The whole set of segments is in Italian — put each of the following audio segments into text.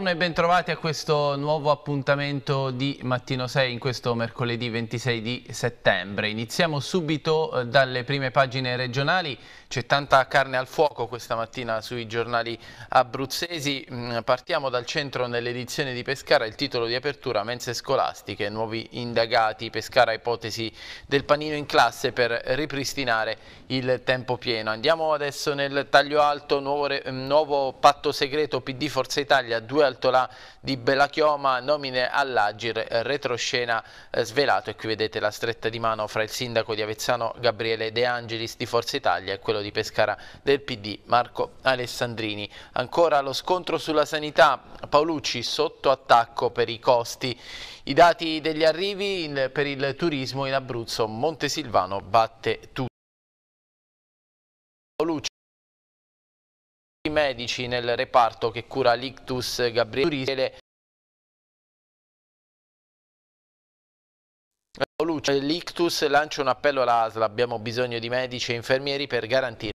Buongiorno e bentrovati a questo nuovo appuntamento di Mattino 6 in questo mercoledì 26 di settembre. Iniziamo subito eh, dalle prime pagine regionali, c'è tanta carne al fuoco questa mattina sui giornali abruzzesi. Mm, partiamo dal centro nell'edizione di Pescara, il titolo di apertura mense scolastiche, nuovi indagati, Pescara ipotesi del panino in classe per ripristinare il tempo pieno. Andiamo adesso nel taglio alto, nuovo, mm, nuovo patto segreto PD Forza Italia, due lucertola di Bellachioma, nomine all'Agir, eh, retroscena eh, svelato e qui vedete la stretta di mano fra il sindaco di Avezzano Gabriele De Angelis di Forza Italia e quello di Pescara del PD Marco Alessandrini. Ancora lo scontro sulla sanità, Paolucci sotto attacco per i costi. I dati degli arrivi in, per il turismo in Abruzzo, Montesilvano batte tutto. Paolucci i medici nel reparto che cura l'ictus Gabriele Uriele L'ictus lancia un appello alla ASL, abbiamo bisogno di medici e infermieri per garantire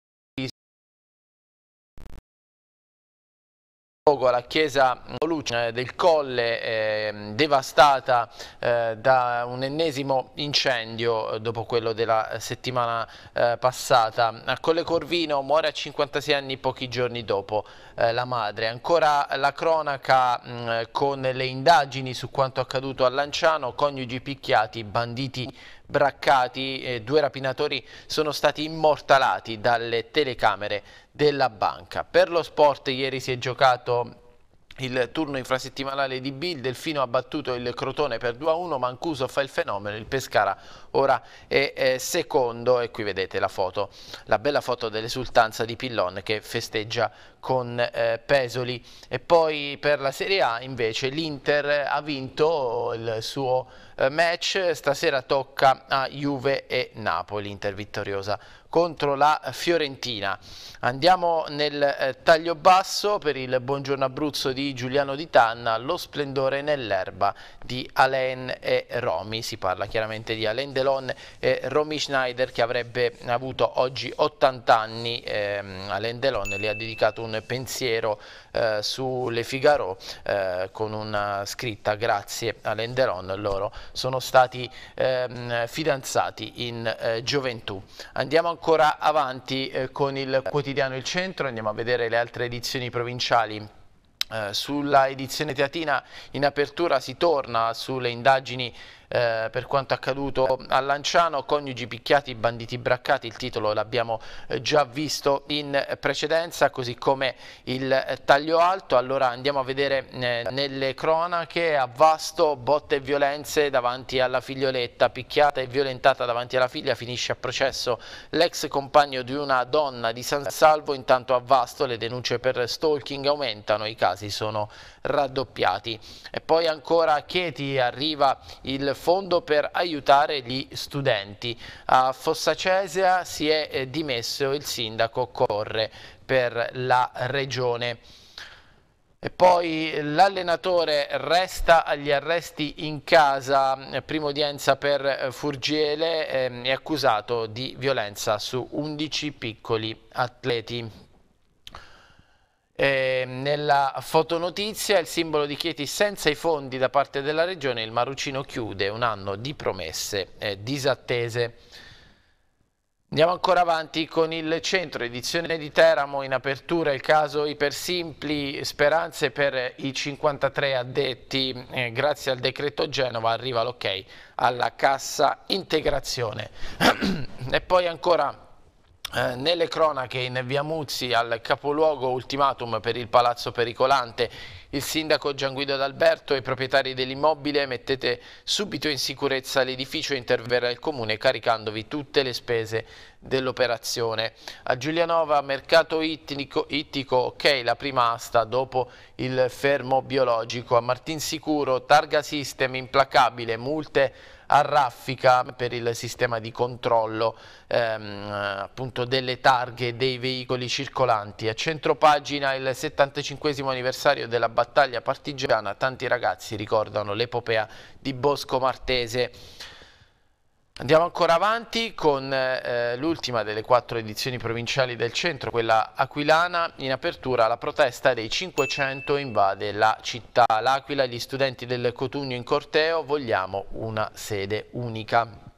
alla chiesa eh, del Colle, eh, devastata eh, da un ennesimo incendio eh, dopo quello della settimana eh, passata. A Colle Corvino muore a 56 anni pochi giorni dopo eh, la madre. Ancora la cronaca mh, mm, con le indagini su quanto accaduto a Lanciano, coniugi picchiati, banditi braccati, eh, due rapinatori sono stati immortalati dalle telecamere della banca. Per lo sport ieri si è giocato il turno infrasettimanale di B, il Delfino ha battuto il Crotone per 2-1, Mancuso fa il fenomeno, il Pescara ora è, è secondo e qui vedete la foto, la bella foto dell'esultanza di Pillon che festeggia con eh, Pesoli e poi per la Serie A invece l'Inter ha vinto il suo eh, match, stasera tocca a Juve e Napoli, Inter vittoriosa contro la Fiorentina. Andiamo nel eh, taglio basso per il Buongiorno Abruzzo di Giuliano Di Tanna, lo splendore nell'erba di Alain e Romi, si parla chiaramente di Alain Delon e Romy Schneider che avrebbe avuto oggi 80 anni, eh, Alain Delon le ha dedicato un pensiero eh, sulle Figaro eh, con una scritta grazie a Lenderon, loro sono stati ehm, fidanzati in eh, gioventù. Andiamo ancora avanti eh, con il quotidiano Il Centro, andiamo a vedere le altre edizioni provinciali eh, sulla edizione teatina in apertura si torna sulle indagini eh, per quanto accaduto a Lanciano, coniugi picchiati, banditi braccati, il titolo l'abbiamo eh, già visto in precedenza, così come il eh, taglio alto. Allora andiamo a vedere eh, nelle cronache a Vasto botte e violenze davanti alla figlioletta, picchiata e violentata davanti alla figlia, finisce a processo l'ex compagno di una donna di San Salvo, intanto a Vasto le denunce per stalking aumentano, i casi sono raddoppiati. E poi ancora a Chieti arriva il fondo per aiutare gli studenti. A Fossacesea si è eh, dimesso il sindaco Corre per la regione. E poi l'allenatore resta agli arresti in casa, prima udienza per eh, Furgiele, ehm, è accusato di violenza su 11 piccoli atleti. Eh, nella fotonotizia il simbolo di Chieti senza i fondi da parte della regione, il Marucino chiude un anno di promesse eh, disattese. Andiamo ancora avanti con il centro, edizione di Teramo, in apertura il caso Ipersimpli, speranze per i 53 addetti, eh, grazie al decreto Genova arriva l'ok alla cassa integrazione. e poi ancora eh, nelle cronache in via Muzzi al capoluogo ultimatum per il palazzo pericolante. Il sindaco Gianguido D'Alberto e i proprietari dell'immobile mettete subito in sicurezza l'edificio e interverrà il comune caricandovi tutte le spese dell'operazione. A Giulianova, mercato ittico, ittico, ok, la prima asta dopo il fermo biologico. A Martinsicuro, targa system implacabile, multe a raffica per il sistema di controllo ehm, delle targhe dei veicoli circolanti. A centro pagina il 75 anniversario della battaglia partigiana, tanti ragazzi ricordano l'epopea di Bosco Martese Andiamo ancora avanti con eh, l'ultima delle quattro edizioni provinciali del centro, quella aquilana. In apertura la protesta dei 500 invade la città. L'Aquila e gli studenti del Cotugno in corteo vogliamo una sede unica.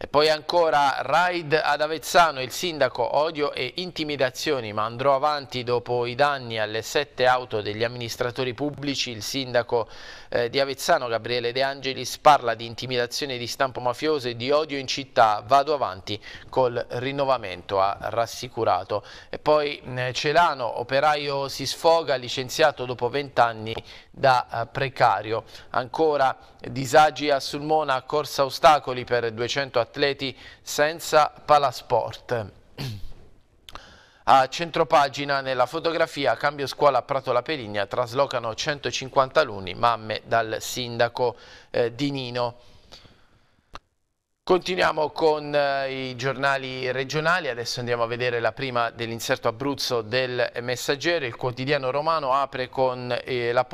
E poi ancora raid ad Avezzano, il sindaco odio e intimidazioni, ma andrò avanti dopo i danni alle sette auto degli amministratori pubblici. Il sindaco eh, di Avezzano, Gabriele De Angelis, parla di intimidazione di stampo mafioso e di odio in città. Vado avanti col rinnovamento, ha rassicurato. E poi eh, Celano, operaio si sfoga, licenziato dopo vent'anni da eh, precario. Ancora disagi a Sulmona corsa ostacoli per 200 atleti senza palasport. A centropagina nella fotografia cambio scuola a Prato La Perigna traslocano 150 alunni, mamme dal sindaco eh, di Nino. Continuiamo con eh, i giornali regionali, adesso andiamo a vedere la prima dell'inserto Abruzzo del Messaggero, il quotidiano romano apre con, eh, la,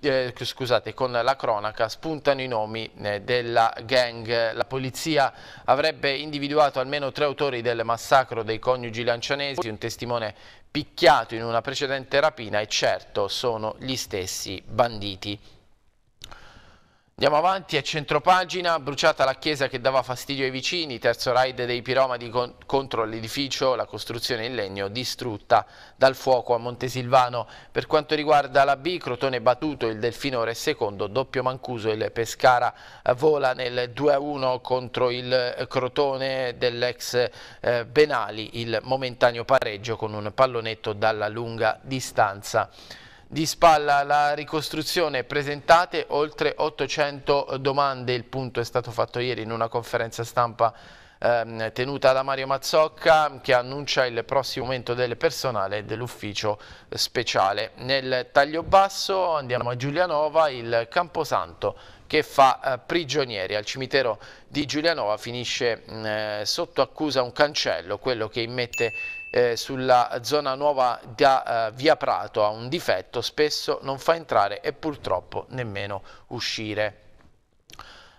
eh, scusate, con la, cronaca, spuntano i nomi eh, della gang, la polizia avrebbe individuato almeno tre autori del massacro dei coniugi lancianesi, un testimone picchiato in una precedente rapina e certo sono gli stessi banditi. Andiamo avanti, a centropagina, bruciata la chiesa che dava fastidio ai vicini, terzo raid dei piromadi con, contro l'edificio, la costruzione in legno distrutta dal fuoco a Montesilvano. Per quanto riguarda la B, Crotone battuto, il Delfinore secondo, doppio Mancuso, il Pescara vola nel 2-1 contro il eh, Crotone dell'ex eh, Benali, il momentaneo pareggio con un pallonetto dalla lunga distanza di spalla la ricostruzione presentate oltre 800 domande, il punto è stato fatto ieri in una conferenza stampa ehm, tenuta da Mario Mazzocca che annuncia il prossimo aumento del personale dell'ufficio speciale. Nel taglio basso andiamo a Giulianova, il Camposanto che fa eh, prigionieri. Al cimitero di Giulianova finisce eh, sotto accusa un cancello, quello che immette eh, sulla zona nuova da eh, via Prato ha un difetto, spesso non fa entrare e purtroppo nemmeno uscire.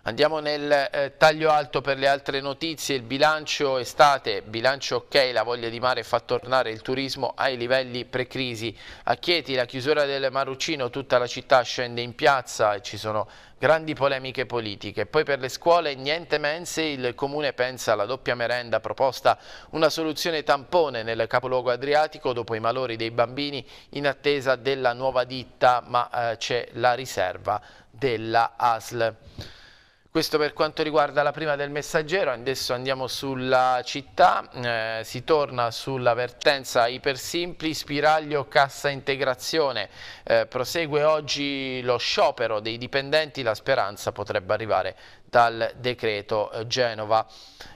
Andiamo nel eh, taglio alto per le altre notizie, il bilancio estate, bilancio ok, la voglia di mare fa tornare il turismo ai livelli pre-crisi. A Chieti la chiusura del Maruccino, tutta la città scende in piazza e ci sono grandi polemiche politiche. Poi per le scuole niente mense, il comune pensa alla doppia merenda proposta una soluzione tampone nel capoluogo adriatico dopo i malori dei bambini in attesa della nuova ditta, ma eh, c'è la riserva della ASL. Questo per quanto riguarda la prima del messaggero, adesso andiamo sulla città, eh, si torna sulla vertenza Ipersimpli, Spiraglio, Cassa Integrazione, eh, prosegue oggi lo sciopero dei dipendenti, la speranza potrebbe arrivare dal decreto eh, Genova.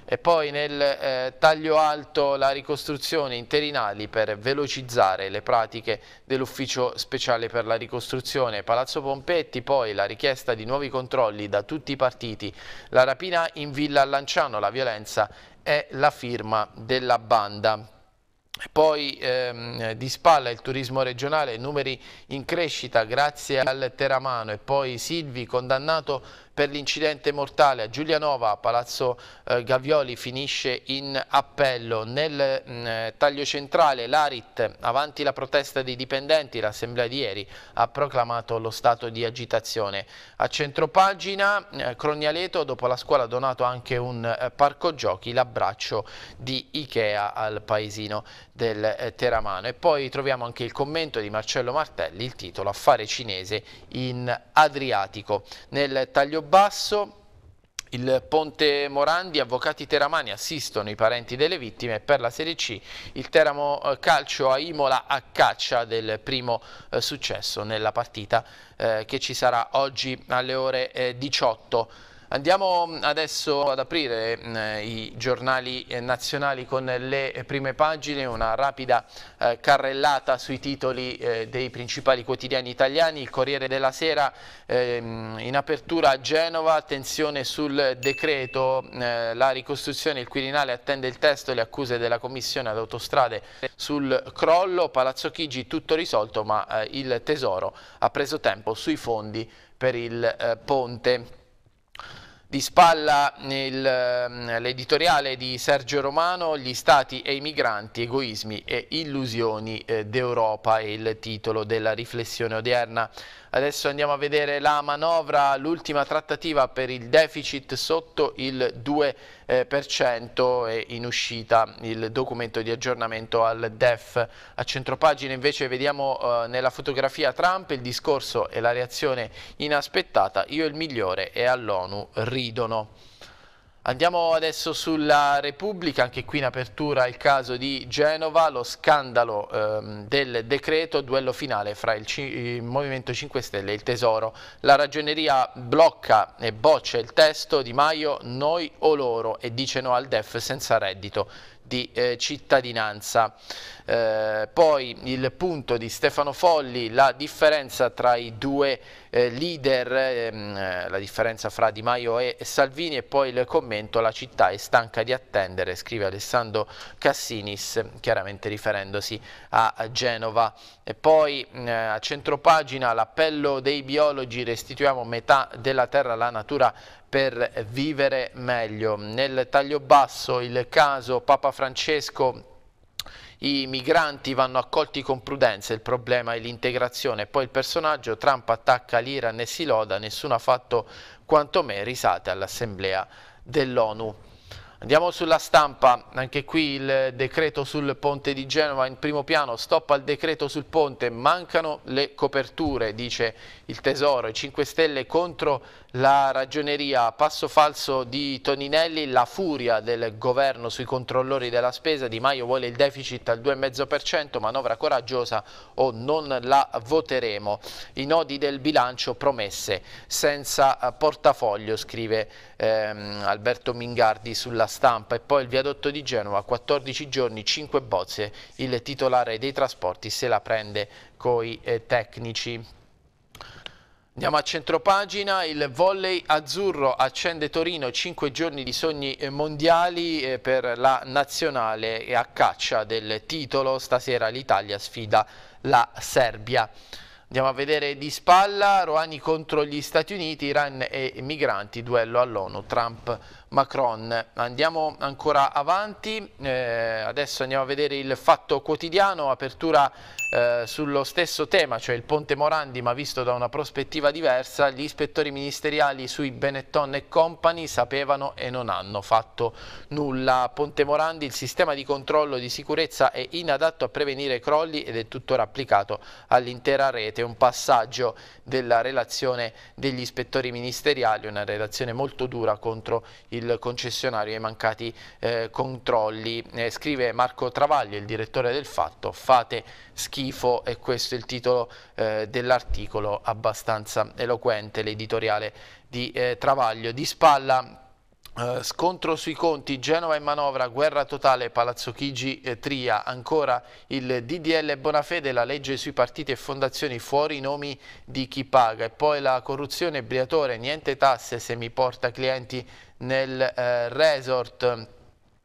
E poi nel eh, taglio alto la ricostruzione interinali per velocizzare le pratiche dell'ufficio speciale per la ricostruzione. Palazzo Pompetti poi la richiesta di nuovi controlli da tutti i partiti, la rapina in Villa Lanciano, la violenza è la firma della banda. Poi ehm, di spalla il turismo regionale, numeri in crescita grazie al Teramano e poi Silvi condannato per l'incidente mortale a Giulianova, Palazzo eh, Gavioli finisce in appello. Nel mh, mm, taglio centrale l'Arit, avanti la protesta dei dipendenti, l'assemblea di ieri ha proclamato lo stato di agitazione. A centropagina eh, Cronialeto, dopo la scuola ha donato anche un eh, parco giochi, l'abbraccio di Ikea al paesino del eh, Teramano. E poi troviamo anche il commento di Marcello Martelli, il titolo Affare cinese in Adriatico. Nel taglio basso... Il Ponte Morandi, avvocati teramani assistono i parenti delle vittime per la Serie C. Il Teramo eh, Calcio a Imola a caccia del primo eh, successo nella partita che ci sarà oggi alle ore 18. Andiamo adesso ad aprire eh, i giornali eh, nazionali con le prime pagine, una rapida eh, carrellata sui titoli eh, dei principali quotidiani italiani. Il Corriere della Sera ehm, in apertura a Genova, attenzione sul decreto, mm, eh, la ricostruzione, il Quirinale attende il testo, le accuse della Commissione ad autostrade sul crollo, Palazzo Chigi tutto risolto ma eh, il Tesoro ha preso tempo sui fondi per il ponte. Di spalla ehm, l'editoriale di Sergio Romano, Gli stati e i migranti, egoismi e illusioni eh, d'Europa è il titolo della riflessione odierna. Adesso andiamo a vedere la manovra, l'ultima trattativa per il deficit sotto il 2% eh, e in uscita il documento di aggiornamento al DEF. A centropagina invece vediamo eh, nella fotografia Trump il discorso e la reazione inaspettata, io il migliore e all'ONU ridono. Andiamo adesso sulla Repubblica, anche qui in apertura il caso di Genova, lo scandalo ehm, del decreto, duello finale fra il, il, Movimento 5 Stelle e il Tesoro. La ragioneria blocca e boccia il testo di Maio, noi o loro, e dice no al DEF senza reddito di eh, cittadinanza. Eh, poi il punto di Stefano Folli, la differenza tra i due eh, leader, ehm, eh, la differenza fra Di Maio e Salvini e poi il commento la città è stanca di attendere, scrive Alessandro Cassinis, chiaramente riferendosi a Genova. E poi mm, eh, a centropagina l'appello dei biologi, restituiamo metà della terra alla natura per vivere meglio. Nel taglio basso il caso Papa Francesco i migranti vanno accolti con prudenza, il problema è l'integrazione. Poi il personaggio, Trump attacca l'Iran e si loda, nessuno ha fatto quanto me risate all'assemblea dell'ONU. Andiamo sulla stampa, anche qui il decreto sul ponte di Genova in primo piano, stop al decreto sul ponte, mancano le coperture, dice il Tesoro, i 5 Stelle contro la ragioneria passo falso di Toninelli, la furia del governo sui controllori della spesa, Di Maio vuole il deficit al 2,5%, manovra coraggiosa o non la voteremo. I nodi del bilancio promesse senza eh, portafoglio, scrive ehm, Alberto Mingardi sulla stampa. E poi il viadotto di Genova, 14 giorni, 5 bozze, il titolare dei trasporti se la prende coi eh, tecnici. Andiamo a centropagina, il volley azzurro accende Torino, 5 giorni di sogni eh, mondiali eh, per la nazionale e a caccia del titolo, stasera l'Italia sfida la Serbia. Andiamo a vedere di spalla, Roani contro gli Stati Uniti, Iran e migranti, duello all'ONU, Trump-Macron. Andiamo ancora avanti, eh, adesso andiamo a vedere il fatto quotidiano, apertura eh, sullo stesso tema, cioè il Ponte Morandi ma visto da una prospettiva diversa, gli ispettori ministeriali sui Benetton e Company sapevano e non hanno fatto nulla. Ponte Morandi il sistema di controllo di sicurezza è inadatto a prevenire crolli ed è tuttora applicato all'intera rete, un passaggio della relazione degli ispettori ministeriali, una relazione molto dura contro il concessionario e i mancati eh, controlli. Eh, scrive Marco Travaglio, il direttore del fatto, fate schifo schifo e questo è il titolo eh, dell'articolo abbastanza eloquente, l'editoriale di eh, Travaglio. Di spalla Uh, scontro sui conti, Genova in manovra, guerra totale, Palazzo Chigi, eh, Tria, ancora il DDL Bonafede, la legge sui partiti e fondazioni, fuori i nomi di chi paga e poi la corruzione briatore, niente tasse se mi porta clienti nel eh, resort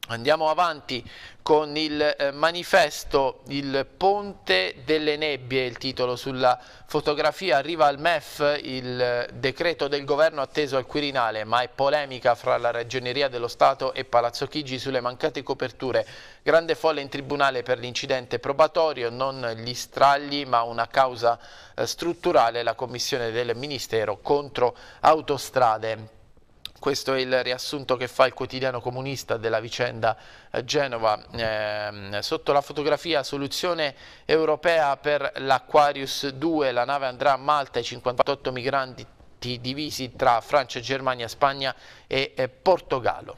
Andiamo avanti con il eh, manifesto Il Ponte delle Nebbie, il titolo sulla fotografia, arriva al MEF il eh, decreto del governo atteso al Quirinale, ma è polemica fra la Regioneria dello Stato e Palazzo Chigi sulle mancate coperture. Grande folle in tribunale per l'incidente probatorio, non gli stragli ma una causa eh, strutturale, la commissione del Ministero contro autostrade. Questo è il riassunto che fa il quotidiano comunista della vicenda eh, Genova. Eh, sotto la fotografia soluzione europea per l'Aquarius 2, la nave andrà a Malta e 58 migranti divisi tra Francia, Germania, Spagna e eh, Portogallo.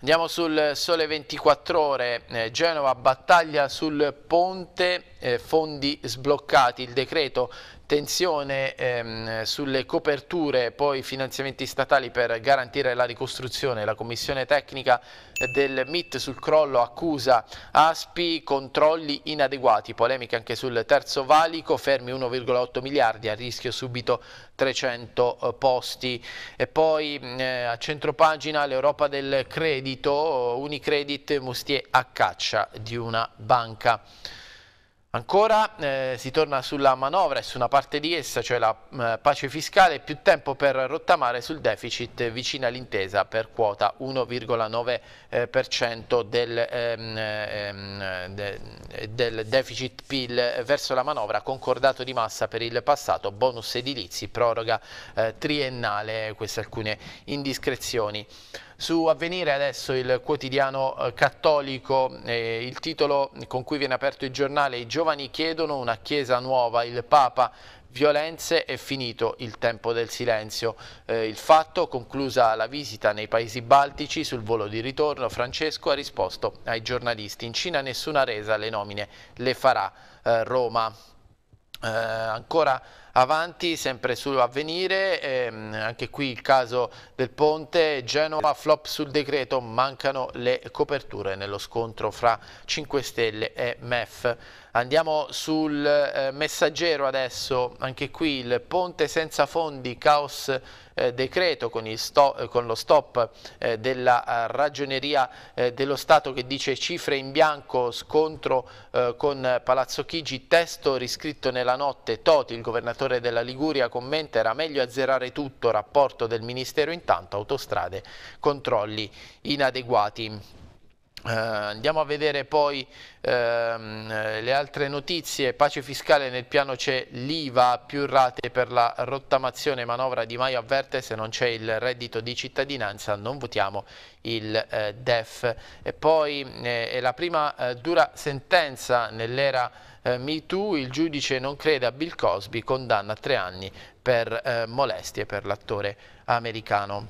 Andiamo sul Sole 24 Ore, eh, Genova battaglia sul ponte, eh, fondi sbloccati, il decreto Tensione ehm, sulle coperture, poi finanziamenti statali per garantire la ricostruzione. La commissione tecnica del MIT sul crollo accusa Aspi, controlli inadeguati, polemiche anche sul terzo valico, fermi 1,8 miliardi, a rischio subito 300 eh, posti. E poi mm, eh, a centropagina l'Europa del credito, Unicredit Mustier a caccia di una banca. Ancora eh, si torna sulla manovra e su una parte di essa, cioè la eh, pace fiscale, più tempo per rottamare sul deficit vicina all'intesa per quota 1,9% eh, del, ehm, ehm, de, del, deficit PIL verso la manovra, concordato di massa per il passato, bonus edilizi, proroga eh, triennale, queste alcune indiscrezioni. Su Avvenire adesso il quotidiano eh, cattolico, eh, il titolo con cui viene aperto il giornale I giovani chiedono una chiesa nuova, il Papa violenze è finito il tempo del silenzio. Eh, il fatto, conclusa la visita nei paesi baltici sul volo di ritorno, Francesco ha risposto ai giornalisti. In Cina nessuna resa, le nomine le farà eh, Roma. Eh, ancora avanti, sempre sull'avvenire, ehm, anche qui il caso del Ponte, Genova flop sul decreto, mancano le coperture nello scontro fra 5 Stelle e MEF. Andiamo sul eh, messaggero adesso, anche qui il ponte senza fondi, caos eh, decreto con, sto, eh, con, lo stop eh, della eh, ragioneria eh, dello Stato che dice cifre in bianco, scontro eh, con Palazzo Chigi, testo riscritto nella notte, Toti, il governatore della Liguria, commenta era meglio azzerare tutto, rapporto del Ministero intanto, autostrade, controlli inadeguati. Uh, andiamo a vedere poi uh, le altre notizie, pace fiscale nel piano c'è l'IVA più rate per la rottamazione manovra Di Maio avverte se non c'è il reddito di cittadinanza non votiamo il uh, eh, DEF e poi eh, è la prima dura sentenza nell'era MeToo, il giudice non crede a Bill Cosby, condanna a tre anni per molestie per l'attore americano.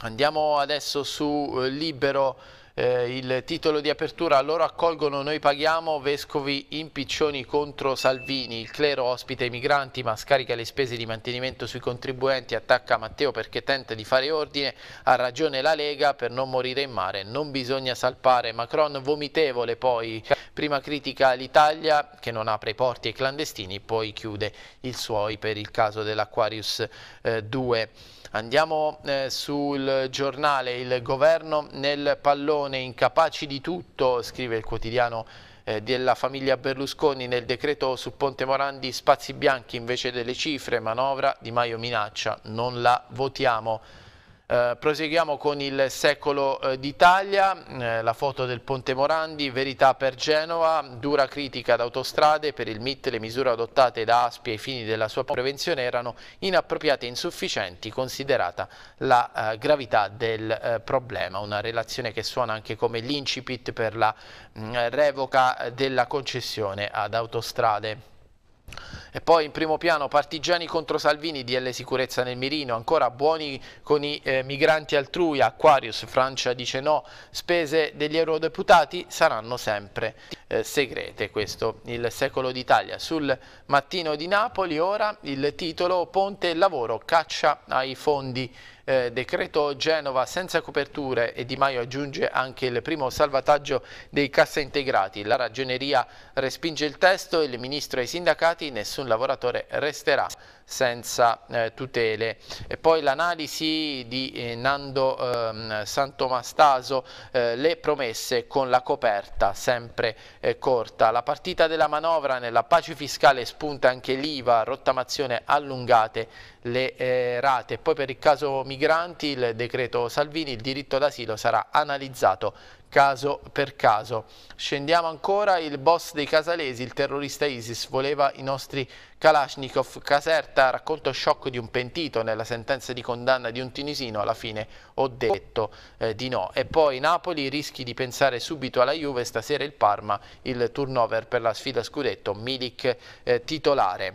Andiamo adesso su Libero eh, il titolo di apertura, loro accolgono, noi paghiamo, Vescovi in piccioni contro Salvini, il clero ospita i migranti ma scarica le spese di mantenimento sui contribuenti, attacca Matteo perché tenta di fare ordine, ha ragione la Lega per non morire in mare, non bisogna salpare, Macron vomitevole poi, prima critica l'Italia che non apre i porti ai clandestini, poi chiude i suoi per il caso dell'Aquarius eh, 2. Andiamo eh, sul giornale, il governo nel pallone persone incapaci di tutto, scrive il quotidiano eh, della famiglia Berlusconi nel decreto su Ponte Morandi spazi bianchi invece delle cifre, manovra Di Maio minaccia, non la votiamo. Eh, proseguiamo con il secolo eh, d'Italia, eh, la foto del Ponte Morandi, verità per Genova, dura critica ad autostrade, per il MIT le misure adottate da Aspi ai fini della sua prevenzione erano inappropriate e insufficienti considerata la eh, gravità del eh, problema, una relazione che suona anche come l'incipit per la mh, mm, revoca della concessione ad autostrade. E poi in primo piano partigiani contro Salvini, DL sicurezza nel mirino, ancora buoni con i eh, migranti altrui, Aquarius, Francia dice no, spese degli eurodeputati saranno sempre eh, segrete, questo il secolo d'Italia. Sul mattino di Napoli ora il titolo Ponte e lavoro, caccia ai fondi eh, decreto Genova senza coperture e Di Maio aggiunge anche il primo salvataggio dei cassa integrati. La ragioneria respinge il testo e il ministro e i sindacati nessun lavoratore resterà senza eh, tutele. E poi l'analisi di eh, Nando ehm, eh, Santomastaso, le promesse con la coperta sempre eh, corta. La partita della manovra nella pace fiscale spunta anche l'IVA, rottamazione allungate le eh, rate. Poi per il caso migranti il decreto Salvini, il diritto d'asilo sarà analizzato caso per caso. Scendiamo ancora, il boss dei Casalesi, il terrorista ISIS, voleva i nostri Kalashnikov. Caserta, racconto shock di un pentito nella sentenza di condanna di un tunisino, alla fine ho detto eh, di no. E poi Napoli, rischi di pensare subito alla Juve, stasera il Parma, il turnover per la sfida scudetto, Milik eh, titolare.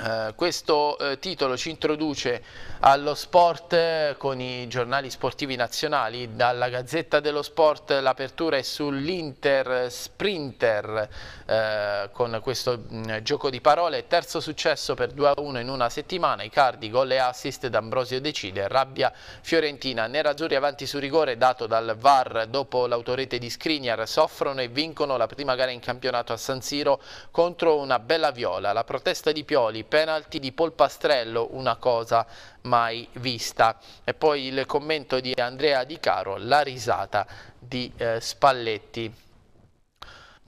Eh, questo uh, titolo ci introduce allo sport eh, con i giornali sportivi nazionali, dalla Gazzetta dello Sport l'apertura è sull'Inter Sprinter uh, con questo mh, mm, gioco di parole, terzo successo per 2-1 in una settimana, i cardi, gol e assist d'Ambrosio Decide, rabbia fiorentina, nerazzurri avanti su rigore dato dal VAR dopo l'autorete di Skriniar, soffrono e vincono la prima gara in campionato a San Siro contro una bella viola, la protesta di Pioli penalty di Polpastrello, una cosa mai vista. E poi il commento di Andrea Di Caro, la risata di eh, Spalletti.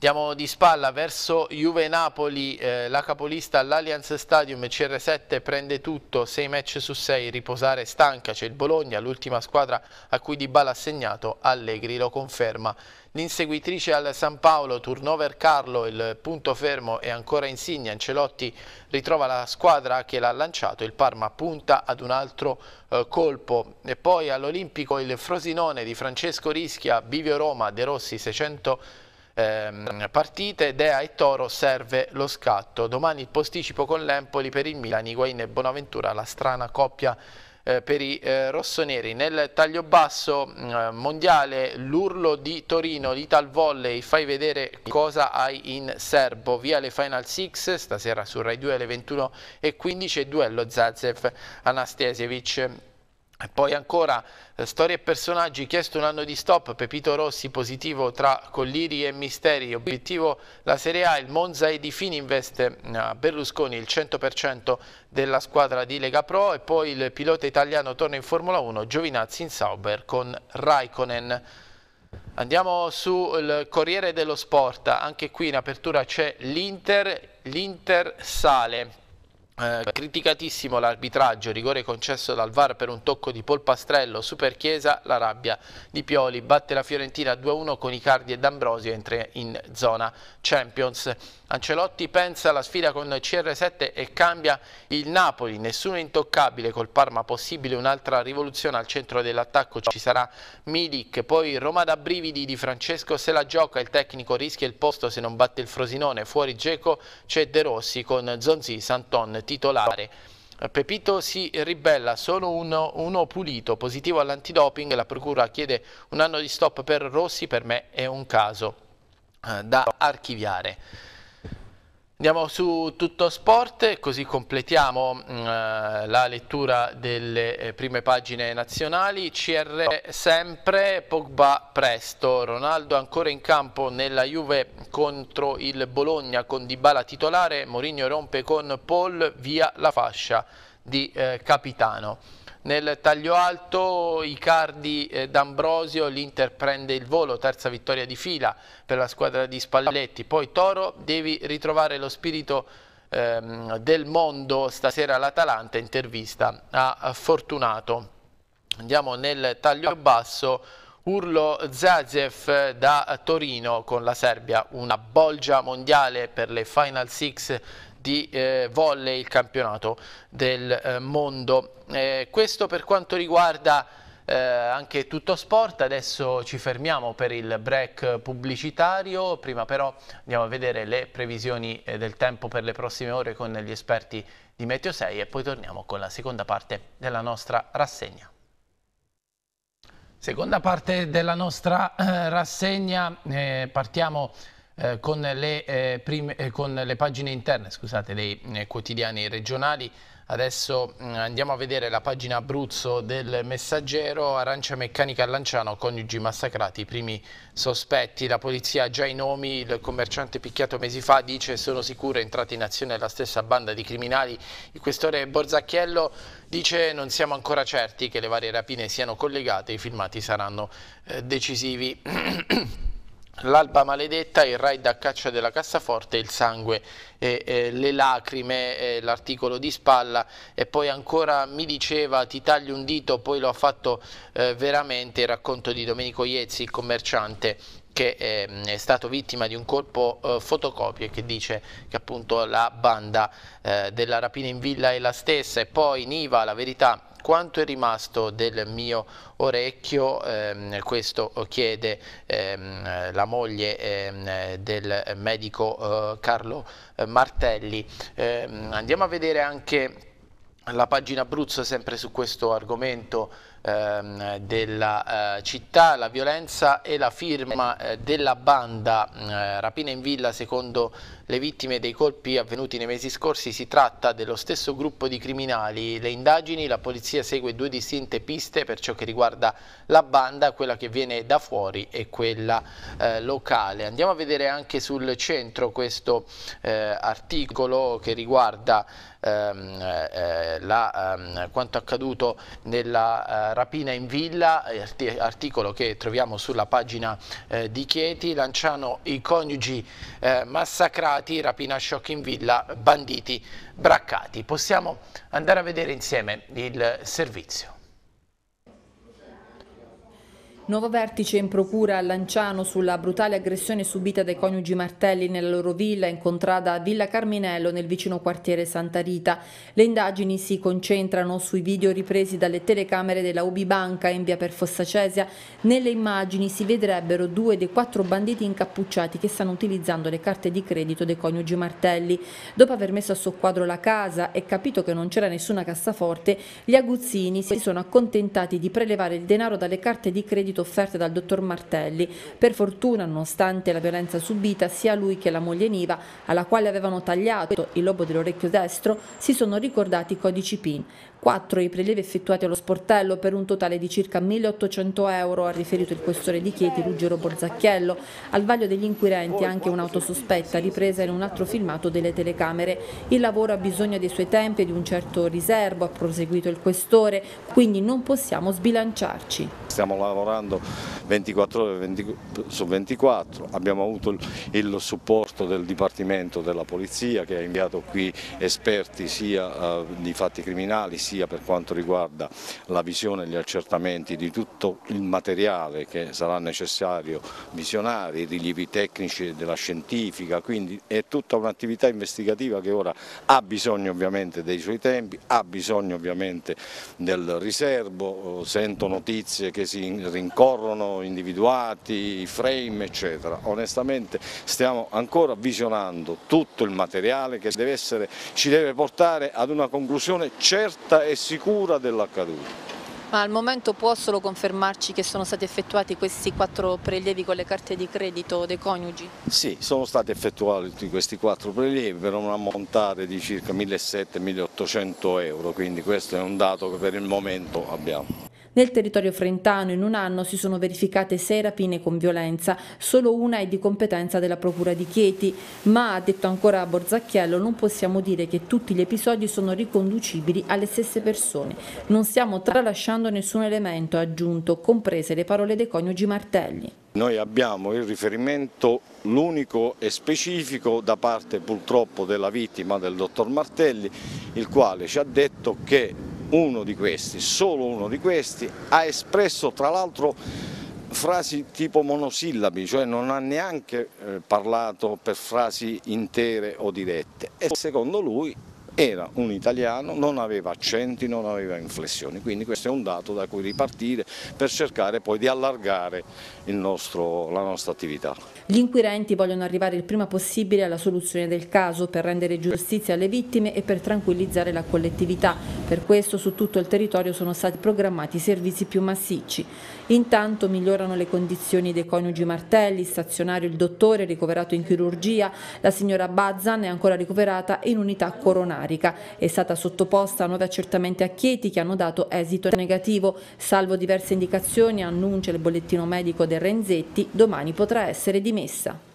Andiamo di spalla verso Juve-Napoli, eh, la capolista all'Allianz Stadium, CR7 prende tutto, 6 match su 6, riposare stanca, c'è il Bologna, l'ultima squadra a cui Dybala ha segnato, Allegri lo conferma L'inseguitrice al San Paolo, turnover Carlo, il punto fermo è ancora Insigne, Ancelotti ritrova la squadra che l'ha lanciato, il Parma punta ad un altro eh, colpo. E poi all'Olimpico il Frosinone di Francesco Rischia, Bivio Roma, De Rossi 600 ehm, partite, Dea e Toro serve lo scatto. Domani il posticipo con l'Empoli per il Milan, Iguain e Bonaventura, la strana coppia eh, per i eh, rossoneri. Nel taglio basso mm, eh, mondiale l'urlo di Torino, l'Ital Volley, fai vedere cosa hai in serbo. Via le Final Six, stasera su Rai 2 alle 21.15 e duello Zazev Anastasievic. E poi ancora eh, storie e personaggi, chiesto un anno di stop, Pepito Rossi positivo tra Colliri e Misteri, obiettivo la Serie A, il Monza e di Fininvest, eh, mm, Berlusconi il 100% della squadra di Lega Pro e poi il pilota italiano torna in Formula 1, Giovinazzi in Sauber con Raikkonen. Andiamo sul Corriere dello Sport, anche qui in apertura c'è l'Inter, l'Inter sale eh, criticatissimo l'arbitraggio, rigore concesso dal VAR per un tocco di polpastrello, Super Chiesa, la rabbia di Pioli, batte la Fiorentina 2-1 con Icardi e D'Ambrosio, entra in zona Champions. Ancelotti pensa alla sfida con CR7 e cambia il Napoli, nessuno è intoccabile, col Parma possibile un'altra rivoluzione al centro dell'attacco, ci sarà Milik, poi Roma da brividi di Francesco se la gioca, il tecnico rischia il posto se non batte il Frosinone, fuori Geco c'è De Rossi con Zonzi, Santon, titolare. Eh, Pepito si ribella, solo uno, uno pulito, positivo all'antidoping, la procura chiede un anno di stop per Rossi, per me è un caso eh, da archiviare. Andiamo su tutto sport, così completiamo mm, eh, la lettura delle eh, prime pagine nazionali. CR sempre, Pogba presto, Ronaldo ancora in campo nella Juve contro il Bologna con Dybala titolare, Mourinho rompe con Paul via la fascia di eh, capitano. Nel taglio alto Icardi eh, D'Ambrosio, l'Inter prende il volo, terza vittoria di fila per la squadra di Spalletti. Poi Toro, devi ritrovare lo spirito ehm, del mondo, stasera l'Atalanta intervista a Fortunato. Andiamo nel taglio basso, Urlo Zazev eh, da Torino con la Serbia, una bolgia mondiale per le Final Six di eh, volley il campionato del eh, mondo. Eh, questo per quanto riguarda eh, anche tutto sport, adesso ci fermiamo per il break pubblicitario, prima però andiamo a vedere le previsioni eh, del tempo per le prossime ore con gli esperti di Meteo 6 e poi torniamo con la seconda parte della nostra rassegna. Seconda parte della nostra eh, rassegna, eh, partiamo eh, con, le, eh, prime, eh, con, le, pagine interne, scusate, dei eh, quotidiani regionali. Adesso mh, mm, andiamo a vedere la pagina Abruzzo del Messaggero, Arancia Meccanica a Lanciano, coniugi massacrati, primi sospetti, la polizia ha già i nomi, il commerciante picchiato mesi fa dice sono sicuro è entrata in azione la stessa banda di criminali, il questore Borzacchiello dice non siamo ancora certi che le varie rapine siano collegate, i filmati saranno eh, decisivi. L'alba maledetta, il raid a caccia della cassaforte, il sangue, eh, eh, le lacrime, eh, l'articolo di spalla e poi ancora mi diceva ti tagli un dito, poi lo ha fatto eh, veramente il racconto di Domenico Iezzi, il commerciante che è, ehm, è stato vittima di un colpo eh, fotocopie che dice che appunto la banda eh, della rapina in villa è la stessa e poi Niva, la verità quanto è rimasto del mio orecchio, ehm, questo chiede ehm, la moglie ehm, del medico eh, Carlo eh, Martelli. Ehm, andiamo a vedere anche la pagina Abruzzo sempre su questo argomento ehm, della eh, città, la violenza e la firma eh, della banda rapina in villa secondo le vittime dei colpi avvenuti nei mesi scorsi si tratta dello stesso gruppo di criminali. Le indagini, la polizia segue due distinte piste per ciò che riguarda la banda, quella che viene da fuori e quella eh, locale. Andiamo a vedere anche sul centro questo eh, articolo che riguarda ehm, eh, la, ehm, quanto accaduto nella eh, rapina in villa, articolo che troviamo sulla pagina eh, di Chieti. Lanciano i coniugi eh, massacrati scappati, rapina shock in villa, banditi braccati. Possiamo andare a vedere insieme il servizio. Nuovo vertice in procura a Lanciano sulla brutale aggressione subita dai coniugi Martelli nella loro villa incontrata a Villa Carminello nel vicino quartiere Santa Rita. Le indagini si concentrano sui video ripresi dalle telecamere della Ubi Banca in via per Perfossacesia. Nelle immagini si vedrebbero due dei quattro banditi incappucciati che stanno utilizzando le carte di credito dei coniugi Martelli. Dopo aver messo a soqquadro la casa e capito che non c'era nessuna cassaforte, gli aguzzini si sono accontentati di prelevare il denaro dalle carte di credito offerte dal dottor Martelli. Per fortuna, nonostante la violenza subita, sia lui che la moglie Niva, alla quale avevano tagliato il lobo dell'orecchio destro, si sono ricordati i codici PIN. 4 i prelievi effettuati allo sportello per un totale di circa 1.800 euro, ha riferito il questore di Chieti Ruggero Borzacchiello. Al vaglio degli inquirenti anche un'auto ripresa in un altro filmato delle telecamere. Il lavoro ha bisogno dei suoi tempi e di un certo riservo, ha proseguito il questore, quindi non possiamo sbilanciarci. Stiamo lavorando 24 ore 20, su 24, abbiamo avuto il, il supporto del Dipartimento della Polizia che ha inviato qui esperti sia uh, di fatti criminali sia per quanto riguarda la visione e gli accertamenti di tutto il materiale che sarà necessario visionare, i rilievi tecnici della scientifica, quindi è tutta un'attività investigativa che ora ha bisogno ovviamente dei suoi tempi, ha bisogno ovviamente del riservo, eh, sento notizie che si rincorrono, individuati, frame eccetera. Onestamente stiamo ancora visionando tutto il materiale che deve essere, ci deve portare ad una conclusione certa certa e sicura dell'accaduto. Ma al momento può solo confermarci che sono stati effettuati questi quattro prelievi con le carte di credito dei coniugi? Sì, sono stati effettuati questi quattro prelievi per un ammontare di circa 1.700-1.800 euro, quindi questo è un dato che per il momento abbiamo. Nel territorio frentano in un anno si sono verificate sei rapine con violenza, solo una è di competenza della Procura di Chieti, ma ha detto ancora Borzacchiello non possiamo dire che tutti gli episodi sono riconducibili alle stesse persone. Non stiamo tralasciando nessun elemento, ha aggiunto, comprese le parole dei coniugi Martelli. Noi abbiamo il riferimento l'unico e specifico da parte purtroppo della vittima del dottor Martelli, il quale ci ha detto che uno di questi, solo uno di questi, ha espresso tra l'altro frasi tipo monosillabi, cioè non ha neanche eh, parlato per frasi intere o dirette e secondo lui era un italiano, non aveva accenti, non aveva inflessioni, quindi questo è un dato da cui ripartire per cercare poi di allargare nostro, la nostra attività. Gli inquirenti vogliono arrivare il prima possibile alla soluzione del caso per rendere giustizia alle vittime e per tranquillizzare la collettività. Per questo su tutto il territorio sono stati programmati servizi più massicci. Intanto migliorano le condizioni dei coniugi Martelli, stazionario il dottore ricoverato in chirurgia, la signora Bazzan è ancora ricoverata in unità coronarica. È stata sottoposta a nuovi accertamenti a Chieti che hanno dato esito negativo, salvo diverse indicazioni, annuncia il bollettino medico del Renzetti, domani potrà essere dimessa.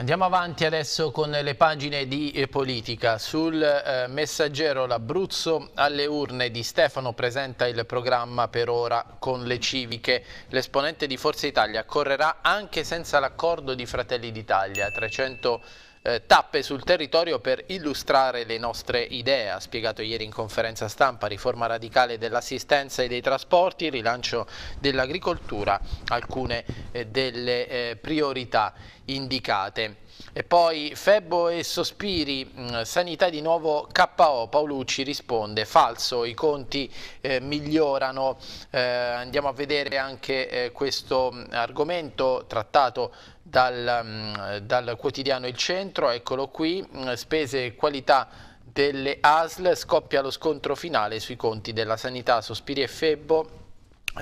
Andiamo avanti adesso con le pagine di eh, politica. Sul eh, messaggero L'Abruzzo alle urne di Stefano presenta il programma per ora con le civiche. L'esponente di Forza Italia correrà anche senza l'accordo di Fratelli d'Italia. 300 eh, tappe sul territorio per illustrare le nostre idee, ha spiegato ieri in conferenza stampa, riforma radicale dell'assistenza e dei trasporti, rilancio dell'agricoltura, alcune eh, delle eh, priorità indicate. E poi Febbo e Sospiri, mm, Sanità di nuovo KO, Paolucci risponde falso, i conti eh, migliorano, eh, andiamo a vedere anche eh, questo mm, argomento trattato dal, mm, dal quotidiano Il Centro, eccolo qui, spese e qualità delle ASL, scoppia lo scontro finale sui conti della sanità, Sospiri e Febbo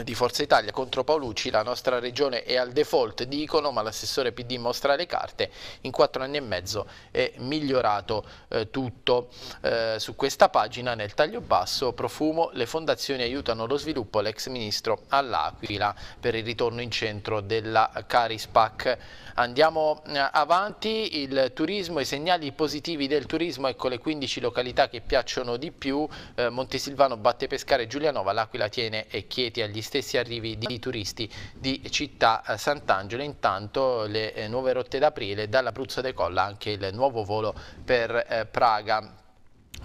di Forza Italia contro Paolucci, la nostra regione è al default, dicono, ma l'assessore PD mostra le carte, in quattro anni e mezzo è migliorato eh, tutto. Eh, su questa pagina nel taglio basso profumo, le fondazioni aiutano lo sviluppo, l'ex ministro all'Aquila per il ritorno in centro della Carispac. Andiamo eh, avanti, il turismo, i segnali positivi del turismo, ecco le 15 località che piacciono di più, eh, Montesilvano batte Pescare Giulianova, l'Aquila tiene e Chieti agli stessi arrivi di turisti di città eh, Sant'Angelo. Intanto le eh, nuove rotte d'aprile, dall'Abruzzo decolla anche il nuovo volo per eh, Praga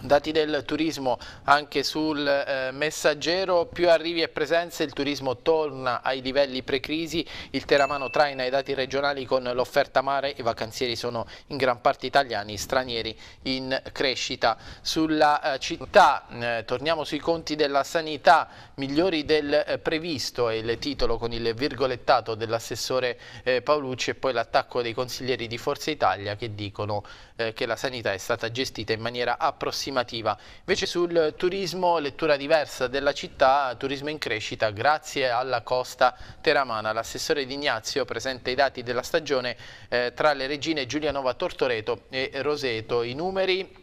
Dati del turismo anche sul eh, messaggero, più arrivi e presenze, il turismo torna ai livelli pre-crisi, il Teramano traina i dati regionali con l'offerta mare, i vacanzieri sono in gran parte italiani, stranieri in crescita. Sulla eh, città, eh, torniamo sui conti della sanità, migliori del eh, previsto è il titolo con il virgolettato dell'assessore eh, Paolucci e poi l'attacco dei consiglieri di Forza Italia che dicono eh, che la sanità è stata gestita in maniera approssimativa estimativa. Invece sul turismo, lettura diversa della città, turismo in crescita grazie alla costa teramana. L'assessore Di Ignazio presenta i dati della stagione eh, tra le regine Giulianova Tortoreto e Roseto. I numeri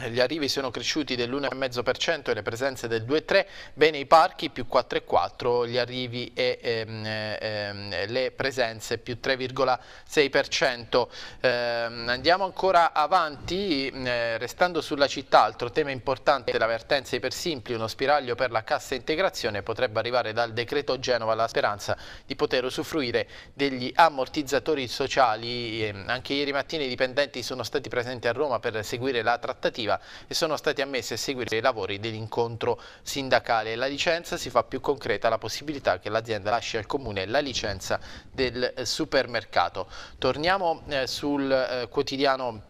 eh, gli arrivi sono cresciuti dell'1,5% e le presenze del 2,3%, bene i parchi più 4,4%, gli arrivi e ehm, ehm, le presenze più 3,6%. Ehm, andiamo ancora avanti, mm, eh, restando sulla città, altro tema importante è l'avvertenza ipersimpli, uno spiraglio per la cassa integrazione potrebbe arrivare dal decreto Genova la speranza di poter usufruire degli ammortizzatori sociali. Ehm, anche ieri mattina i dipendenti sono stati presenti a Roma per seguire la trattativa amministrativa e sono stati ammessi a seguire i lavori dell'incontro sindacale. La licenza si fa più concreta la possibilità che l'azienda lasci al comune la licenza del eh, supermercato. Torniamo eh, sul eh, quotidiano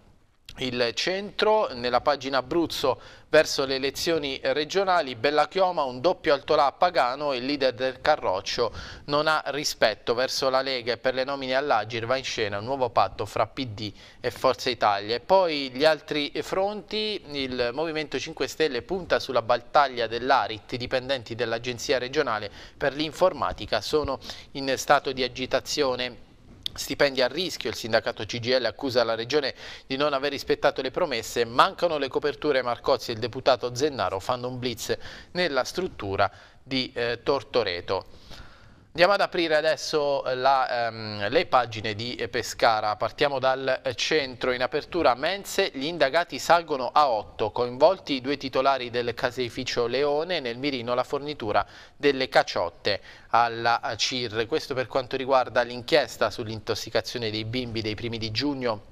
il centro, nella pagina Abruzzo verso le elezioni regionali, Bella Chioma un doppio altolà a Pagano, il leader del Carroccio non ha rispetto verso la Lega e per le nomine all'Agir va in scena un nuovo patto fra PD e Forza Italia. E poi gli altri fronti, il Movimento 5 Stelle punta sulla battaglia dell'Arit, i dipendenti dell'Agenzia regionale per l'informatica sono in stato di agitazione Stipendi a rischio, il sindacato CGL accusa la regione di non aver rispettato le promesse, mancano le coperture, Marcozzi e il deputato Zennaro fanno un blitz nella struttura di eh, Tortoreto. Andiamo ad aprire adesso eh, la, um, le pagine di eh, Pescara, partiamo dal eh, centro. In apertura mense gli indagati salgono a 8, coinvolti i due titolari del caseificio Leone, nel mirino la fornitura delle caciotte alla CIR. Questo per quanto riguarda l'inchiesta sull'intossicazione dei bimbi dei primi di giugno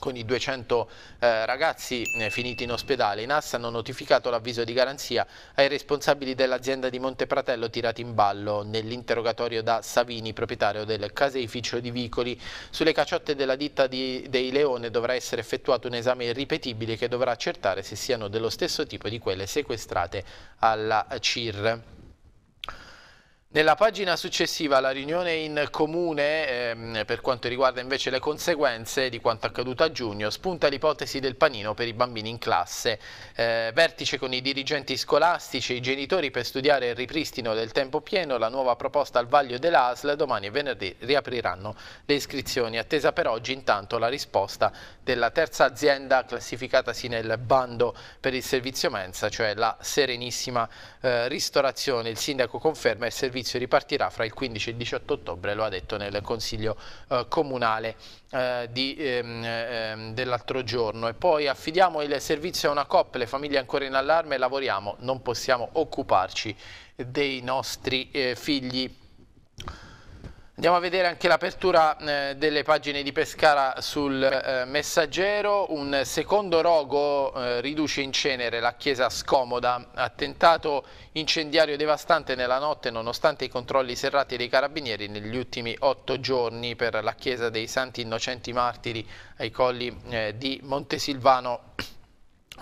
con i 200 eh, ragazzi eh, finiti in ospedale. I NAS hanno notificato l'avviso di garanzia ai responsabili dell'azienda di Montepratello tirati in ballo nell'interrogatorio da Savini, proprietario del caseificio di Vicoli. Sulle caciotte della ditta di, dei Leone dovrà essere effettuato un esame irripetibile che dovrà accertare se siano dello stesso tipo di quelle sequestrate alla CIR. Nella pagina successiva alla riunione in comune ehm, per quanto riguarda invece le conseguenze di quanto accaduto a giugno spunta l'ipotesi del panino per i bambini in classe, eh, vertice con i dirigenti scolastici e i genitori per studiare il ripristino del tempo pieno, la nuova proposta al vaglio dell'ASL domani e venerdì riapriranno le iscrizioni, attesa per oggi intanto la risposta della terza azienda classificatasi nel bando per il servizio mensa, cioè la Serenissima eh, Ristorazione, il sindaco conferma il servizio servizio ripartirà fra il 15 e il 18 ottobre, lo ha detto nel Consiglio eh, Comunale eh, ehm, ehm, dell'altro giorno. E poi affidiamo il servizio a una COP, le famiglie ancora in allarme, lavoriamo, non possiamo occuparci dei nostri eh, figli. Andiamo a vedere anche l'apertura eh, delle pagine di Pescara sul eh, messaggero, un secondo rogo eh, riduce in cenere la chiesa scomoda, attentato incendiario devastante nella notte nonostante i controlli serrati dei carabinieri negli ultimi otto giorni per la chiesa dei Santi Innocenti Martiri ai colli eh, di Montesilvano.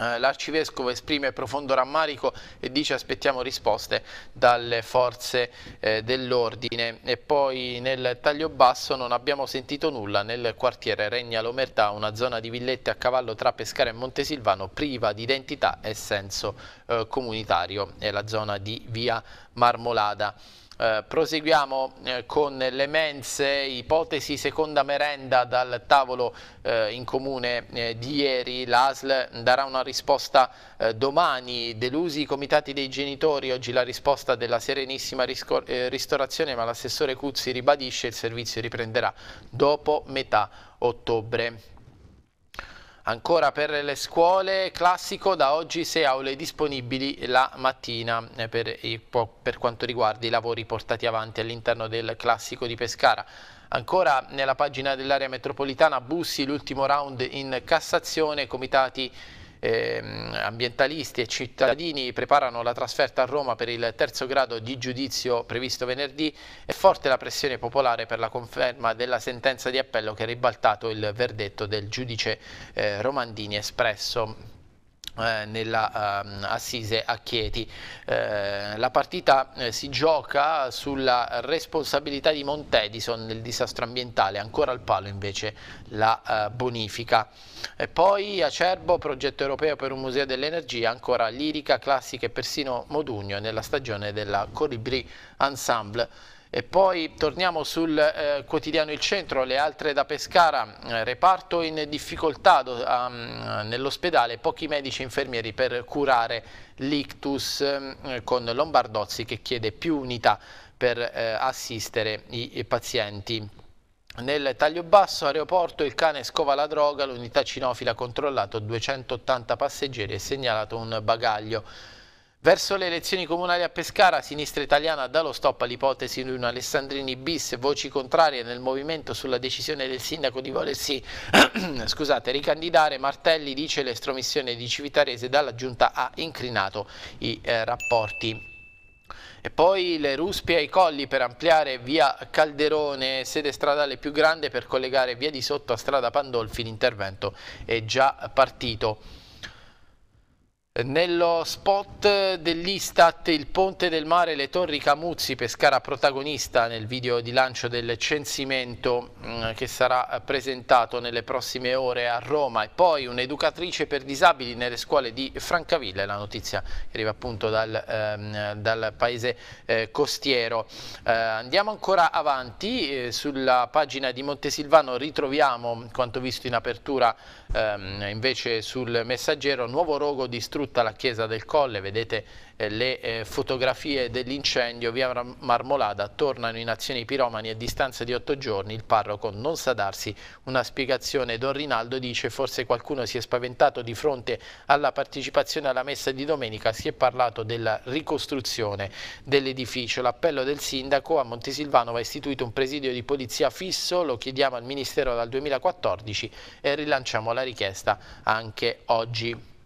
Eh, l'arcivescovo esprime profondo rammarico e dice aspettiamo risposte dalle forze eh, dell'ordine e poi nel taglio basso non abbiamo sentito nulla nel quartiere Regna Lomertà, una zona di villette a cavallo tra Pescara e Montesilvano priva di identità e senso eh, comunitario, è la zona di via Marmolada. Eh, proseguiamo eh, con le mense, ipotesi seconda merenda dal tavolo eh, in comune eh, di ieri, l'ASL darà una risposta eh, domani, delusi i comitati dei genitori, oggi la risposta della serenissima ristorazione ma l'assessore Cuzzi ribadisce il servizio riprenderà dopo metà ottobre. Ancora per le scuole, classico da oggi 6 aule disponibili la mattina eh, per, per quanto riguarda i lavori portati avanti all'interno del classico di Pescara. Ancora nella pagina dell'area metropolitana Bussi l'ultimo round in Cassazione, comitati eh, ambientalisti e cittadini preparano la trasferta a Roma per il terzo grado di giudizio previsto venerdì, è forte la pressione popolare per la conferma della sentenza di appello che ha ribaltato il verdetto del giudice eh, Romandini espresso eh, nella eh, Assise a Chieti. Eh, la partita eh, si gioca sulla responsabilità di Montedison nel disastro ambientale, ancora al palo invece la eh, bonifica. E poi Acerbo, progetto europeo per un museo dell'energia, ancora lirica, classica e persino Modugno nella stagione della Colibri Ensemble. E poi torniamo sul eh, quotidiano Il Centro, le altre da Pescara, eh, reparto in difficoltà um, nell'ospedale, pochi medici e infermieri per curare l'ictus eh, con Lombardozzi che chiede più unità per eh, assistere i, i pazienti. Nel taglio basso aeroporto il cane scova la droga, l'unità cinofila ha controllato 280 passeggeri e segnalato un bagaglio. Verso le elezioni comunali a Pescara, Sinistra Italiana dà lo stop all'ipotesi di un Alessandrini bis, voci contrarie nel movimento sulla decisione del sindaco di volersi scusate, ricandidare, Martelli dice l'estromissione di Civitarese dalla giunta ha incrinato i eh, rapporti. E poi le ruspi ai colli per ampliare via Calderone, sede stradale più grande per collegare via di sotto a strada Pandolfi, l'intervento è già partito. Nello spot dell'Istat il ponte del mare le torri Camuzzi Pescara protagonista nel video di lancio del censimento mm, che sarà presentato nelle prossime ore a Roma e poi un'educatrice per disabili nelle scuole di Francavilla, la notizia che arriva appunto dal, ehm, dal paese eh, costiero. Eh, andiamo ancora avanti, eh, sulla pagina di Montesilvano ritroviamo quanto visto in apertura ehm, invece sul messaggero nuovo rogo distrutto tutta la chiesa del Colle, vedete eh, le eh, fotografie dell'incendio, via Marmolada, tornano in azione i piromani a distanza di otto giorni, il parroco non sa darsi una spiegazione, Don Rinaldo dice forse qualcuno si è spaventato di fronte alla partecipazione alla messa di domenica, si è parlato della ricostruzione dell'edificio, l'appello del sindaco a Montesilvano va istituito un presidio di polizia fisso, lo chiediamo al Ministero dal 2014 e rilanciamo la richiesta anche oggi.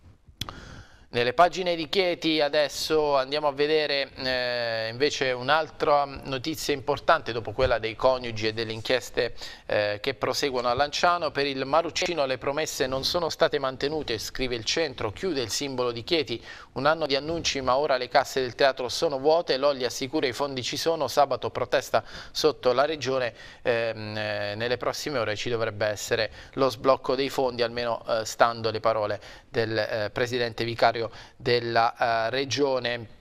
Nelle pagine di Chieti adesso andiamo a vedere eh, invece un'altra notizia importante dopo quella dei coniugi e delle inchieste eh, che proseguono a Lanciano. Per il Maruccino le promesse non sono state mantenute, scrive il centro, chiude il simbolo di Chieti. Un anno di annunci ma ora le casse del teatro sono vuote, Lolli assicura i fondi ci sono, sabato protesta sotto la regione, ehm, eh, nelle prossime ore ci dovrebbe essere lo sblocco dei fondi, almeno eh, stando le parole del eh, Presidente Vicario della eh, regione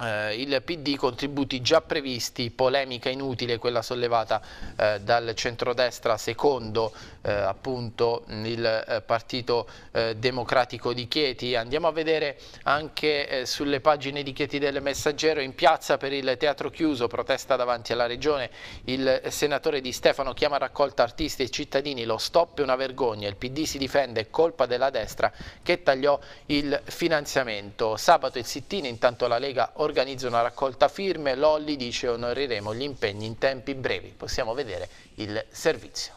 eh, il PD contributi già previsti, polemica inutile quella sollevata eh, dal centrodestra secondo eh, appunto il eh, Partito eh, Democratico di Chieti. Andiamo a vedere anche eh, sulle pagine di Chieti del Messaggero in piazza per il teatro chiuso, protesta davanti alla regione, il senatore Di Stefano chiama a raccolta artisti e cittadini, lo stop è una vergogna, il PD si difende, colpa della destra che tagliò il finanziamento. Sabato il Sittini, intanto la Lega organizza organizza una raccolta firme, Lolli dice onoreremo gli impegni in tempi brevi. Possiamo vedere il servizio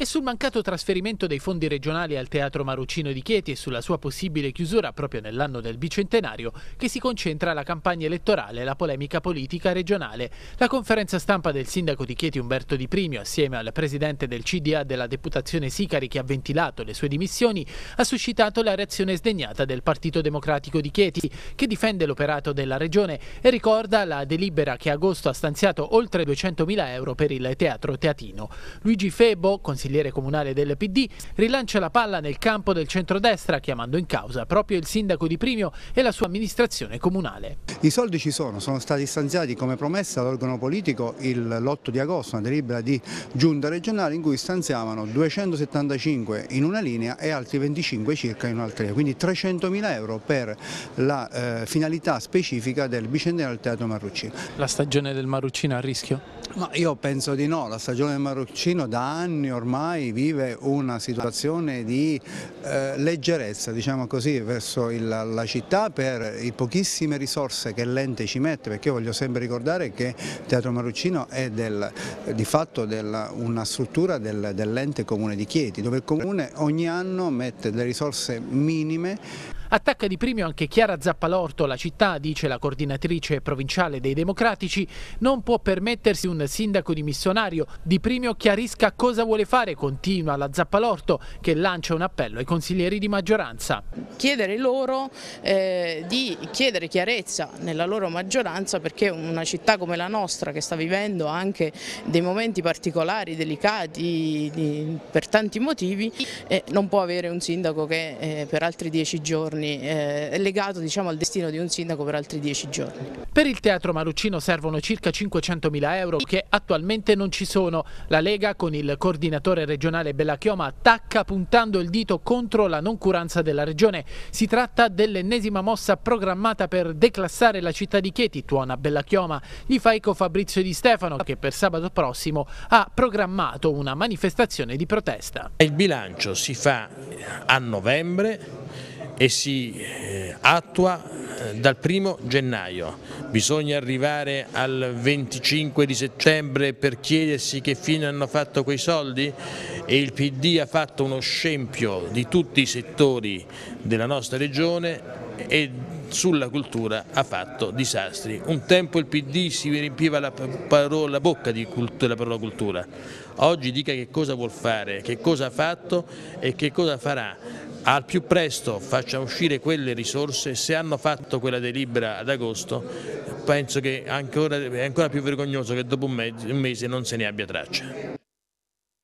e sul mancato trasferimento dei fondi regionali al Teatro Maruccino di Chieti e sulla sua possibile chiusura proprio nell'anno del bicentenario che si concentra la campagna elettorale e la polemica politica regionale. La conferenza stampa del sindaco di Chieti Umberto Di Primio assieme al presidente del CDA della deputazione Sicari che ha ventilato le sue dimissioni ha suscitato la reazione sdegnata del Partito Democratico di Chieti che difende l'operato della regione e ricorda la delibera che agosto ha stanziato oltre 200.000 euro per il teatro teatino. Luigi Febo, consigliere consigliere comunale del PD, rilancia la palla nel campo del centrodestra chiamando in causa proprio il sindaco di Primio e la sua amministrazione comunale. I soldi ci sono, sono stati stanziati come promessa all'organo politico l'8 di agosto, una delibera di giunta regionale in cui stanziavano 275 in una linea e altri 25 circa in un'altra linea, quindi 300.000 euro per la eh, finalità specifica del bicentenario del Teatro Marruccino. La stagione del Marruccino a rischio? Ma io penso di no, la stagione del Marocchino da anni ormai vive una situazione di eh, leggerezza diciamo così, verso il, la città per le pochissime risorse che l'ente ci mette, perché io voglio sempre ricordare che Teatro Marocchino è del, di fatto del, una struttura del, dell'ente comune di Chieti, dove il comune ogni anno mette delle risorse minime Attacca di primio anche Chiara Zappalorto, la città, dice la coordinatrice provinciale dei Democratici, non può permettersi un sindaco dimissionario. Di primio chiarisca cosa vuole fare, continua la Zappalorto, che lancia un appello ai consiglieri di maggioranza. Chiedere loro eh, di chiedere chiarezza nella loro maggioranza perché una città come la nostra che sta vivendo anche dei momenti particolari, delicati di, per tanti motivi, eh, non può avere un sindaco che eh, per altri dieci giorni giorni, eh, legato diciamo, al destino di un sindaco per altri 10 giorni. Per il Teatro Maruccino servono circa 500.000 euro che attualmente non ci sono. La Lega con il coordinatore regionale Bella Chioma attacca puntando il dito contro la noncuranza della regione. Si tratta dell'ennesima mossa programmata per declassare la città di Chieti, tuona Bella Chioma. Gli fa eco Fabrizio Di Stefano che per sabato prossimo ha programmato una manifestazione di protesta. Il bilancio si fa a novembre e si eh, attua eh, dal primo gennaio. Bisogna arrivare al 25 di settembre per chiedersi che fine hanno fatto quei soldi e il PD ha fatto uno scempio di tutti i settori della nostra regione e sulla cultura ha fatto disastri. Un tempo il PD si riempiva la, parola, la bocca della parola cultura, oggi dica che cosa vuol fare, che cosa ha fatto e che cosa farà al più presto faccia uscire quelle risorse, se hanno fatto quella delibera ad agosto penso che ancora, è ancora più vergognoso che dopo un mese, un mese non se ne abbia traccia.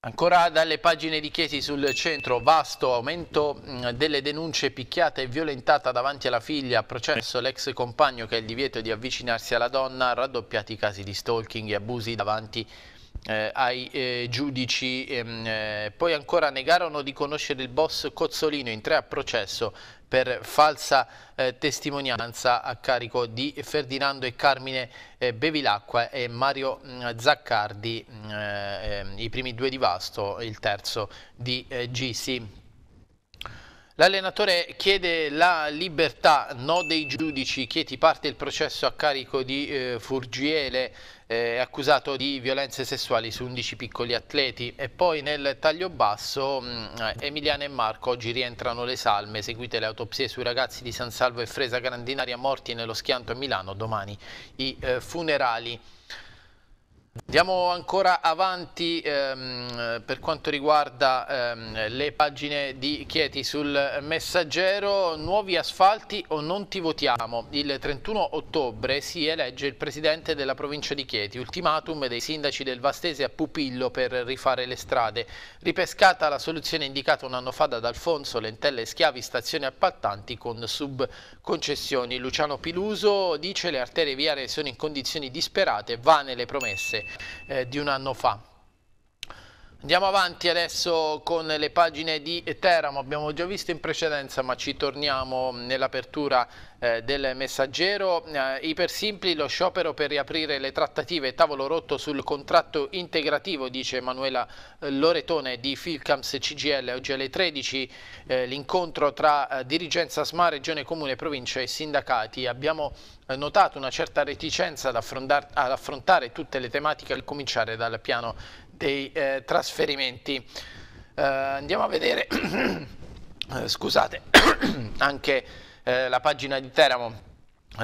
Ancora dalle pagine di Chiesi sul centro, vasto aumento mm, delle denunce picchiata e violentata davanti alla figlia, processo l'ex compagno che ha il divieto di avvicinarsi alla donna, raddoppiati i casi di stalking e abusi davanti alla eh, ai eh, giudici. Ehm, eh, poi ancora negarono di conoscere il boss Cozzolino in tre a processo per falsa eh, testimonianza a carico di Ferdinando e Carmine eh, Bevilacqua e Mario mh, mm, Zaccardi, mh, mm, eh, ehm, i primi due di Vasto, il terzo di eh, Gisi. L'allenatore chiede la libertà, no dei giudici, Chieti parte il processo a carico di eh, Furgiele, eh, accusato di violenze sessuali su 11 piccoli atleti e poi nel taglio basso mh, mm, Emiliana e Marco oggi rientrano le salme, seguite le autopsie sui ragazzi di San Salvo e Fresa Grandinaria morti nello schianto a Milano, domani i eh, funerali. Andiamo ancora avanti ehm, per quanto riguarda ehm, le pagine di Chieti sul messaggero, nuovi asfalti o non ti votiamo. Il 31 ottobre si elegge il presidente della provincia di Chieti, ultimatum dei sindaci del Vastese a Pupillo per rifare le strade. Ripescata la soluzione indicata un anno fa da Alfonso, Lentelle e Schiavi, stazioni appaltanti con subconcessioni. Luciano Piluso dice le arterie viarie sono in condizioni disperate, vane le promesse eh, di un anno fa. Andiamo avanti adesso con le pagine di Teramo, abbiamo già visto in precedenza ma ci torniamo nell'apertura eh, del messaggero. Eh, Ipersimpli lo sciopero per riaprire le trattative, tavolo rotto sul contratto integrativo, dice Emanuela eh, Loretone di Filcams CGL. Oggi alle 13 eh, l'incontro tra eh, dirigenza SMA, Regione Comune, Provincia e sindacati. Abbiamo eh, notato una certa reticenza ad, ad affrontare tutte le tematiche, a cominciare dal piano dei eh, trasferimenti. Eh, andiamo a vedere, eh, scusate, anche eh, la pagina di Teramo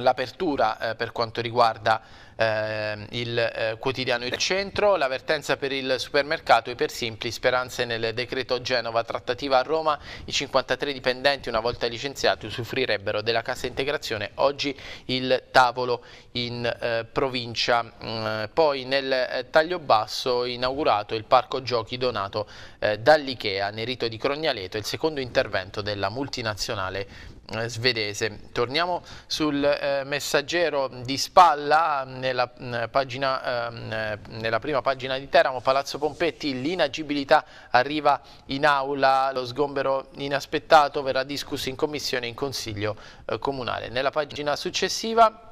l'apertura eh, per quanto riguarda eh, il eh, quotidiano Il Centro, l'avvertenza per il supermercato e per Simpli, speranze nel decreto Genova, trattativa a Roma, i 53 dipendenti una volta licenziati usufruirebbero della cassa integrazione, oggi il tavolo in eh, provincia. Mm, poi nel eh, taglio basso inaugurato il parco giochi donato eh, dall'Ikea, Nerito di Crognaleto, il secondo intervento della multinazionale eh, svedese. Torniamo sul eh, messaggero di spalla mm, nella, mh, mm, pagina, ehm, eh, nella, prima pagina di Teramo, Palazzo Pompetti, l'inagibilità arriva in aula, lo sgombero inaspettato verrà discusso in commissione in consiglio eh, comunale. Nella pagina successiva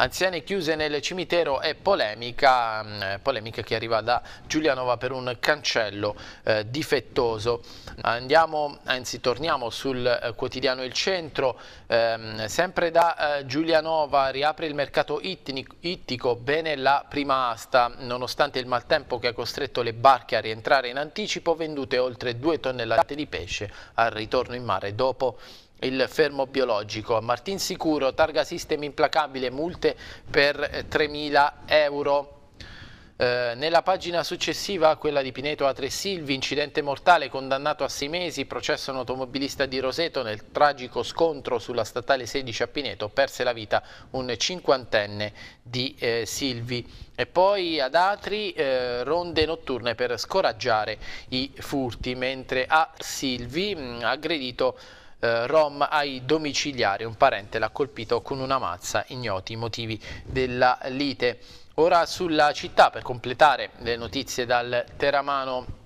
Anziane chiuse nel cimitero e polemica, mm, polemica che arriva da Giulianova per un cancello eh, difettoso. Andiamo, anzi torniamo sul eh, quotidiano Il Centro, ehm, sempre da eh, Giulianova riapre il mercato itnico, ittico, bene la prima asta, nonostante il maltempo che ha costretto le barche a rientrare in anticipo, vendute oltre due tonnellate di pesce al ritorno in mare dopo il fermo biologico. Martin Sicuro, targa sistemi implacabile, multe per 3.000 eh, euro. Eh, nella pagina successiva, quella di Pineto a Silvi, incidente mortale condannato a sei mesi, processo un automobilista di Roseto nel tragico scontro sulla statale 16 a Pineto, perse la vita un cinquantenne di eh, Silvi. E poi ad Atri eh, ronde notturne per scoraggiare i furti, mentre a Silvi mh, aggredito eh, rom ai domiciliari, un parente l'ha colpito con una mazza, ignoti i motivi della lite. Ora sulla città per completare le notizie dal Teramano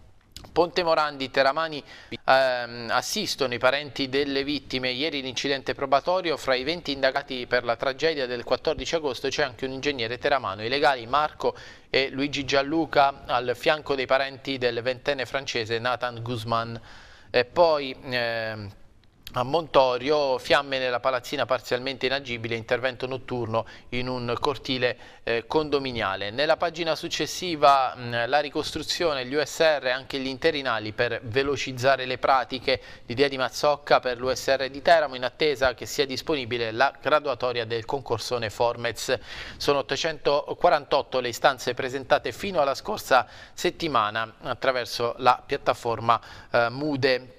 Ponte Morandi, Teramani ehm, assistono i parenti delle vittime. Ieri l'incidente probatorio fra i 20 indagati per la tragedia del 14 agosto c'è anche un ingegnere teramano. I legali Marco e Luigi Gianluca al fianco dei parenti del ventenne francese Nathan Guzman. E poi... Ehm, a Montorio, fiamme nella palazzina parzialmente inagibile, intervento notturno in un cortile eh, condominiale. Nella pagina successiva mh, la ricostruzione, gli USR e anche gli interinali per velocizzare le pratiche. L'idea di Mazzocca per l'USR di Teramo in attesa che sia disponibile la graduatoria del concorsone Formez. Sono 848 le istanze presentate fino alla scorsa settimana attraverso la piattaforma eh, MUDE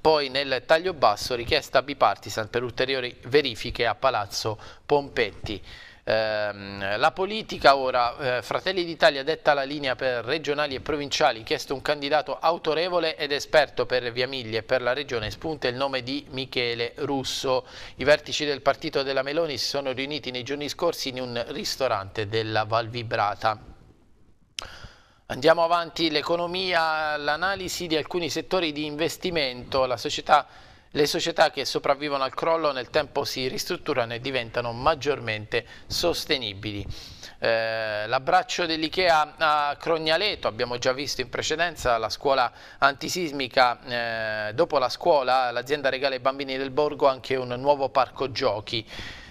poi nel taglio basso richiesta bipartisan per ulteriori verifiche a Palazzo Pompetti. Ehm, la politica ora, eh, Fratelli d'Italia detta la linea per regionali e provinciali, chiesto un candidato autorevole ed esperto per Via Viamiglia e per la regione, spunta il nome di Michele Russo. I vertici del partito della Meloni si sono riuniti nei giorni scorsi in un ristorante della Val Vibrata. Andiamo avanti, l'economia, l'analisi di alcuni settori di investimento, società, le società che sopravvivono al crollo nel tempo si ristrutturano e diventano maggiormente sostenibili. Eh, l'abbraccio dell'Ikea a Crognaleto, abbiamo già visto in precedenza la scuola antisismica, eh, dopo la scuola l'azienda regala ai bambini del borgo anche un nuovo parco giochi.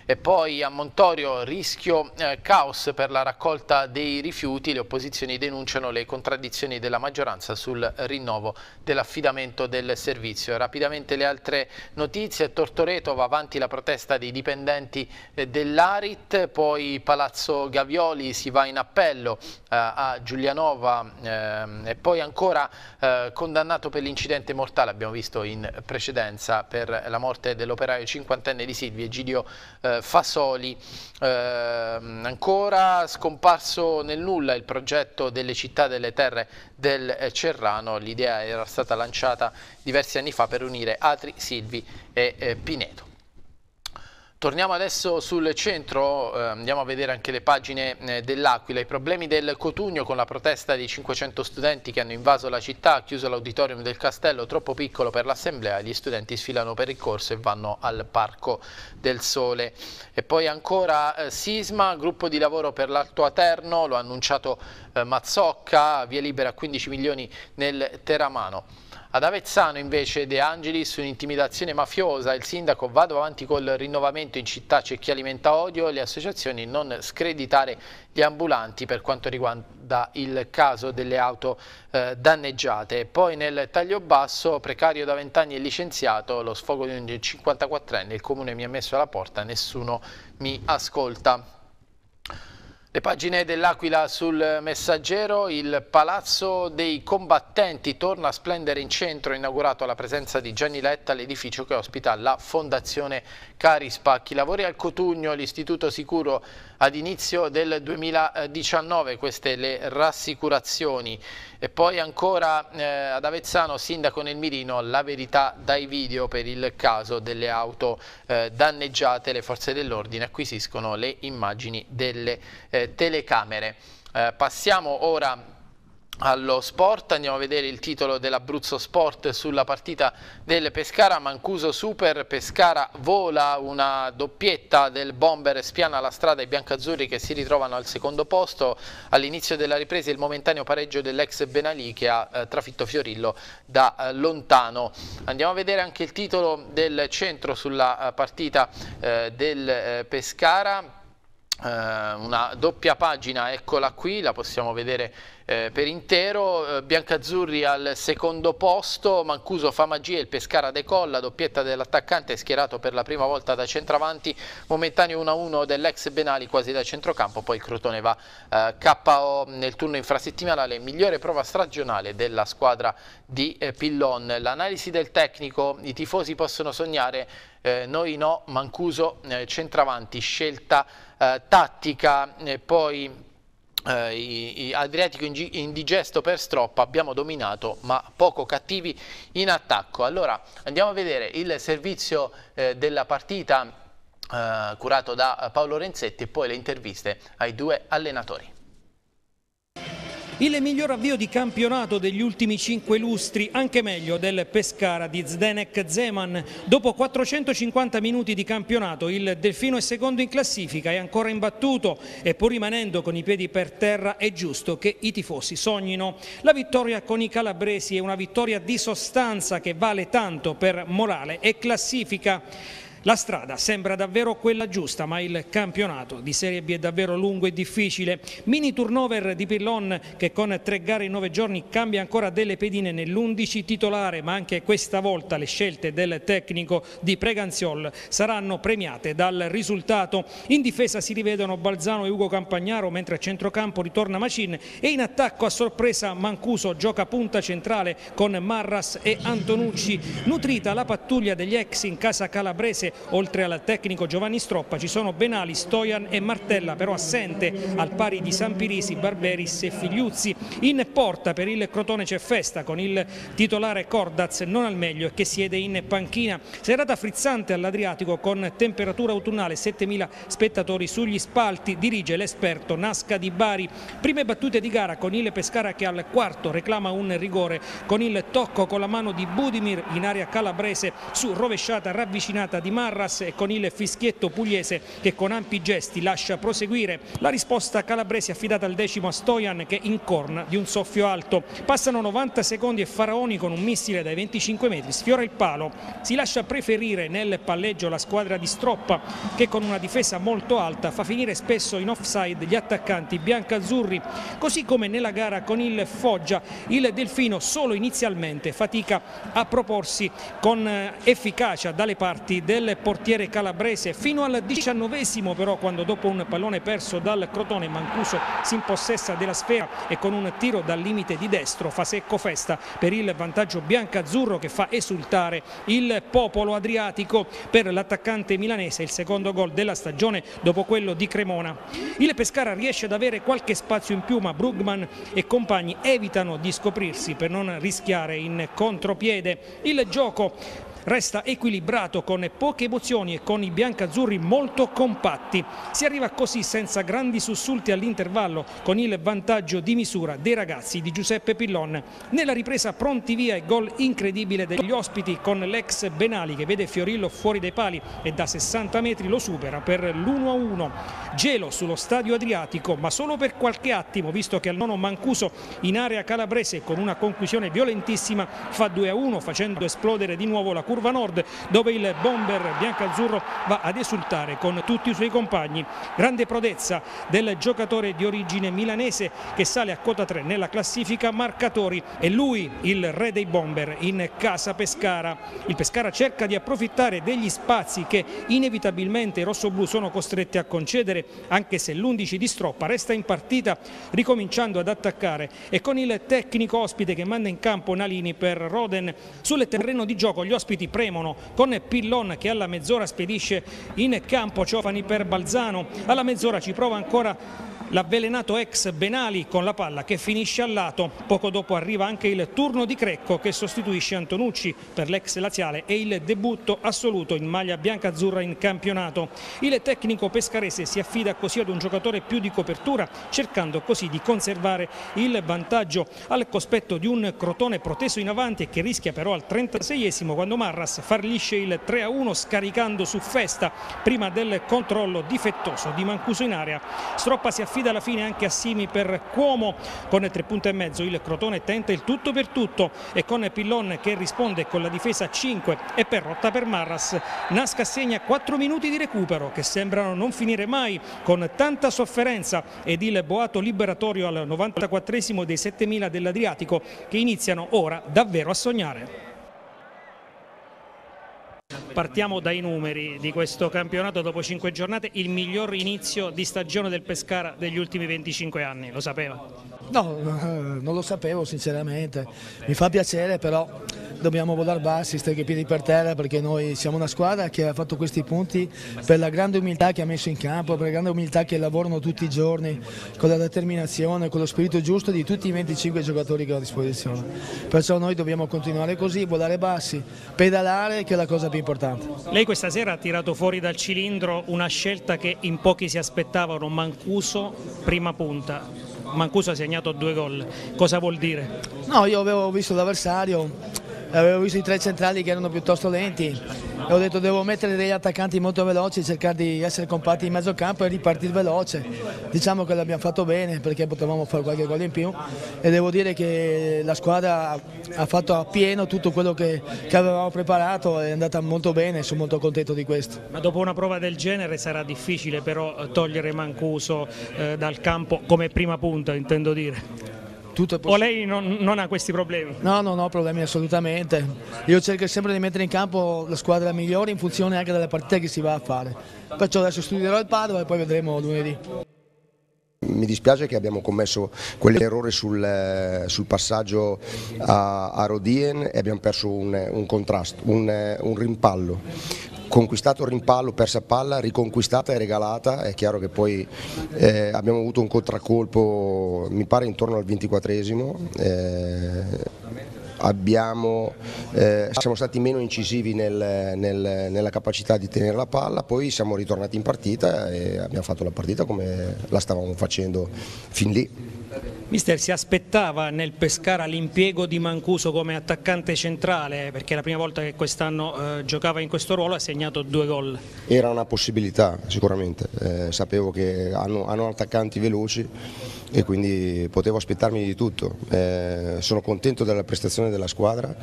E poi a Montorio rischio eh, caos per la raccolta dei rifiuti, le opposizioni denunciano le contraddizioni della maggioranza sul rinnovo dell'affidamento del servizio. Rapidamente le altre notizie, a Tortoreto va avanti la protesta dei dipendenti eh, dell'Arit, poi Palazzo Gavioli si va in appello eh, a Giulianova ehm, e poi ancora eh, condannato per l'incidente mortale, abbiamo visto in precedenza per la morte dell'operaio cinquantenne di Silvia Egidio eh, eh, Fasoli. Eh, ancora scomparso nel nulla il progetto delle città delle terre del eh, Cerrano, l'idea era stata lanciata diversi anni fa per unire Atri, Silvi e eh, Pineto. Torniamo adesso sul centro, eh, andiamo a vedere anche le pagine eh, dell'Aquila. I problemi del Cotugno con la protesta dei 500 studenti che hanno invaso la città, chiuso l'auditorium del castello troppo piccolo per l'assemblea, gli studenti sfilano per il corso e vanno al Parco del Sole. E poi ancora eh, Sisma, gruppo di lavoro per l'Alto Aterno, lo ha annunciato eh, Mazzocca, via libera 15 milioni nel Teramano. Ad Avezzano invece De Angelis, un'intimidazione mafiosa, il sindaco vado avanti col rinnovamento in città, c'è chi alimenta odio, le associazioni non screditare gli ambulanti per quanto riguarda il caso delle auto eh, danneggiate. Poi nel taglio basso, precario da 20 anni e licenziato, lo sfogo di un 54enne, il comune mi ha messo alla porta, nessuno mi ascolta. Le pagine dell'Aquila sul messaggero, il Palazzo dei Combattenti torna a splendere in centro, inaugurato alla presenza di Gianni Letta l'edificio che ospita la Fondazione Cari Spacchi Lavori al Cotugno, l'Istituto Sicuro ad inizio del 2019, queste le rassicurazioni. E poi ancora eh, ad Avezzano, Sindaco nel Mirino, la verità dai video per il caso delle auto eh, danneggiate. Le forze dell'ordine acquisiscono le immagini delle eh, telecamere. Eh, passiamo ora a allo sport, andiamo a vedere il titolo dell'Abruzzo Sport sulla partita del Pescara, Mancuso Super, Pescara vola una doppietta del bomber, spiana la strada ai biancazzurri che si ritrovano al secondo posto, all'inizio della ripresa il momentaneo pareggio dell'ex Benalì che ha eh, trafitto Fiorillo da eh, lontano. Andiamo a vedere anche il titolo del centro sulla eh, partita eh, del eh, Pescara, eh, una doppia pagina, eccola qui, la possiamo vedere eh, per intero, eh, Biancazzurri al secondo posto, Mancuso fa magia, il Pescara decolla, doppietta dell'attaccante schierato per la prima volta da centravanti, momentaneo 1-1 dell'ex Benali quasi da centrocampo, poi Crotone va eh, KO nel turno infrasettimanale, migliore prova stagionale della squadra di eh, Pillon. L'analisi del tecnico, i tifosi possono sognare, eh, noi no, Mancuso centravanti, scelta eh, tattica e eh, poi eh, i, i Adriatico indigesto per stroppa abbiamo dominato ma poco cattivi in attacco. Allora andiamo a vedere il servizio eh, della partita eh, curato da eh, Paolo Renzetti e poi le interviste ai due allenatori. Il miglior avvio di campionato degli ultimi 5 lustri, anche meglio del Pescara di Zdenek Zeman. Dopo 450 minuti di campionato il Delfino è secondo in classifica, è ancora imbattuto e pur rimanendo con i piedi per terra è giusto che i tifosi sognino. La vittoria con i calabresi è una vittoria di sostanza che vale tanto per morale e classifica. La strada sembra davvero quella giusta, ma il campionato di Serie B è davvero lungo e difficile. Mini turnover di Pillon che con tre gare in nove giorni cambia ancora delle pedine nell'11 titolare, ma anche questa volta le scelte del tecnico di Preganziol saranno premiate dal risultato. In difesa si rivedono Balzano e Ugo Campagnaro, mentre a centrocampo ritorna Macin e in attacco a sorpresa Mancuso gioca punta centrale con Marras e Antonucci. Nutrita la pattuglia degli ex in casa calabrese Oltre al tecnico Giovanni Stroppa ci sono Benali, Stojan e Martella, però assente al pari di Sampirisi, Barberis e Figliuzzi. In porta per il Crotone c'è festa con il titolare Cordaz non al meglio e che siede in panchina. Serata frizzante all'Adriatico con temperatura autunnale, 7.000 spettatori sugli spalti, dirige l'esperto Nasca di Bari. Prime battute di gara con il Pescara che al quarto reclama un rigore con il tocco con la mano di Budimir in area calabrese su rovesciata ravvicinata di Marras e con il fischietto pugliese che con ampi gesti lascia proseguire la risposta calabrese affidata al decimo a Stojan che incorna di un soffio alto. Passano 90 secondi e Faraoni con un missile dai 25 metri sfiora il palo. Si lascia preferire nel palleggio la squadra di Stroppa che con una difesa molto alta fa finire spesso in offside gli attaccanti biancazzurri, così come nella gara con il Foggia. Il Delfino solo inizialmente fatica a proporsi con eh, efficacia dalle parti del del portiere calabrese fino al diciannovesimo però quando dopo un pallone perso dal Crotone Mancuso si impossessa della sfera e con un tiro dal limite di destro fa secco festa per il vantaggio biancazzurro che fa esultare il popolo adriatico per l'attaccante milanese il secondo gol della stagione dopo quello di Cremona. Il Pescara riesce ad avere qualche spazio in più ma Brugman e compagni evitano di scoprirsi per non rischiare in contropiede. Il gioco resta equilibrato con poche emozioni e con i biancazzurri molto compatti. Si arriva così senza grandi sussulti all'intervallo con il vantaggio di misura dei ragazzi di Giuseppe Pillon. Nella ripresa pronti via e gol incredibile degli ospiti con l'ex Benali che vede Fiorillo fuori dai pali e da 60 metri lo supera per l'1-1. Gelo sullo stadio Adriatico ma solo per qualche attimo visto che al nono Mancuso in area calabrese con una conclusione violentissima fa 2-1 facendo esplodere di nuovo la curva curva nord dove il bomber biancazzurro va ad esultare con tutti i suoi compagni. Grande prodezza del giocatore di origine milanese che sale a quota 3 nella classifica marcatori e lui il re dei bomber in casa Pescara. Il Pescara cerca di approfittare degli spazi che inevitabilmente i rossoblù sono costretti a concedere anche se l'11 di Stroppa resta in partita ricominciando ad attaccare e con il tecnico ospite che manda in campo Nalini per Roden sul terreno di gioco gli ospiti Bianchi premono con Pillon che alla mezz'ora spedisce in campo Ciofani per Balzano, alla mezz'ora ci prova ancora l'avvelenato ex Benali con la palla che finisce al lato. Poco dopo arriva anche il turno di Crecco che sostituisce Antonucci per l'ex laziale e il debutto assoluto in maglia bianca-azzurra in campionato. Il tecnico pescarese si affida così ad un giocatore più di copertura cercando così di conservare il vantaggio al cospetto di un crotone proteso in avanti che rischia però al 36esimo quando Marras farlisce il 3-1 scaricando su festa prima del controllo difettoso di Mancuso in area. Stroppa si affida affida alla fine anche a Simi per Cuomo con tre punti e mezzo il Crotone tenta il tutto per tutto e con Pillon che risponde con la difesa 5 e per rotta per Marras Nasca segna 4 minuti di recupero che sembrano non finire mai con tanta sofferenza ed il boato liberatorio al 94 dei 7000 dell'Adriatico che iniziano ora davvero a sognare. Partiamo dai numeri di questo campionato dopo 5 giornate, il miglior inizio di stagione del Pescara degli ultimi 25 anni, lo sapeva? No, eh, non lo sapevo sinceramente, mi fa piacere però dobbiamo volare bassi, stare i piedi per terra perché noi siamo una squadra che ha fatto questi punti per la grande umiltà che ha messo in campo, per la grande umiltà che lavorano tutti i giorni, con la determinazione, con lo spirito giusto di tutti i 25 giocatori che ho a disposizione. Perciò noi dobbiamo continuare così, volare bassi, pedalare che è la cosa più importante. Lei questa sera ha tirato fuori dal cilindro una scelta che in pochi si aspettavano, Mancuso prima punta. Mancuso ha segnato due gol, cosa vuol dire? No, io avevo visto l'avversario avevo visto i tre centrali che erano piuttosto lenti e ho detto devo mettere degli attaccanti molto veloci, cercare di essere compatti in mezzo campo e ripartire veloce. Diciamo che l'abbiamo fatto bene perché potevamo fare qualche gol in più e devo dire che la squadra ha fatto a pieno tutto quello che, che avevamo preparato, è andata molto bene, sono molto contento di questo. Ma dopo una prova del genere sarà difficile però eh, togliere Mancuso eh, dal campo come prima punta intendo dire o lei non, non, ha questi problemi? No, non ho problemi assolutamente. Io cerco sempre di mettere in campo la squadra migliore in funzione anche delle partite che si va a fare. Perciò adesso studierò il Padova e poi vedremo lunedì. Mi dispiace che abbiamo commesso quell'errore sul, eh, sul passaggio a, a, Rodien e abbiamo perso un, un contrasto, un, un rimpallo conquistato il rimpallo, persa palla, riconquistata e regalata, è chiaro che poi eh, abbiamo avuto un contraccolpo mi pare intorno al 24esimo. Eh abbiamo, eh, siamo stati meno incisivi nel, nel, nella capacità di tenere la palla, poi siamo ritornati in partita e abbiamo fatto la partita come la stavamo facendo fin lì. Mister, si aspettava nel Pescara l'impiego di Mancuso come attaccante centrale perché è la prima volta che quest'anno eh, giocava in questo ruolo ha segnato due gol. Era una possibilità sicuramente, eh, sapevo che hanno, hanno attaccanti veloci e quindi potevo aspettarmi di tutto. Eh, sono contento della prestazione della squadra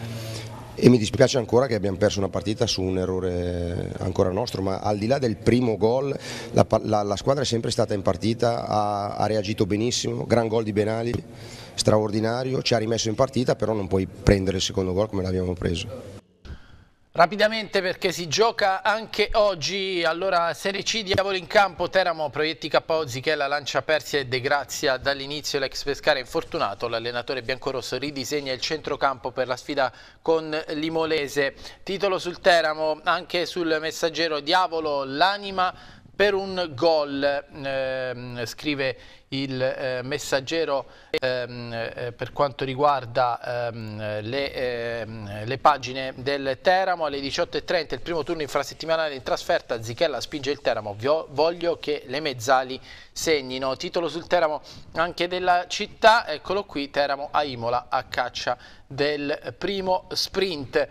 e mi dispiace ancora che abbiamo perso una partita su un errore ancora nostro, ma al di là del primo gol la, la, la squadra è sempre stata in partita, ha, ha reagito benissimo, gran gol di Benali, straordinario, ci ha rimesso in partita, però non puoi prendere il secondo gol come l'abbiamo preso. Rapidamente perché si gioca anche oggi, allora Serie C Diavolo in campo, Teramo, Proietti KO, Zichella, Lancia Persia e De Grazia dall'inizio l'ex Pescara infortunato, l'allenatore biancorosso ridisegna il centrocampo per la sfida con l'Imolese, titolo sul Teramo, anche sul messaggero Diavolo, l'anima per un gol, ehm, scrive il eh, messaggero ehm, eh, per quanto riguarda ehm, le, ehm, le, pagine del Teramo alle 18.30 il primo turno infrasettimanale in trasferta Zichella spinge il Teramo Vio, voglio che le mezzali segnino titolo sul Teramo anche della città eccolo qui Teramo a Imola a caccia del primo sprint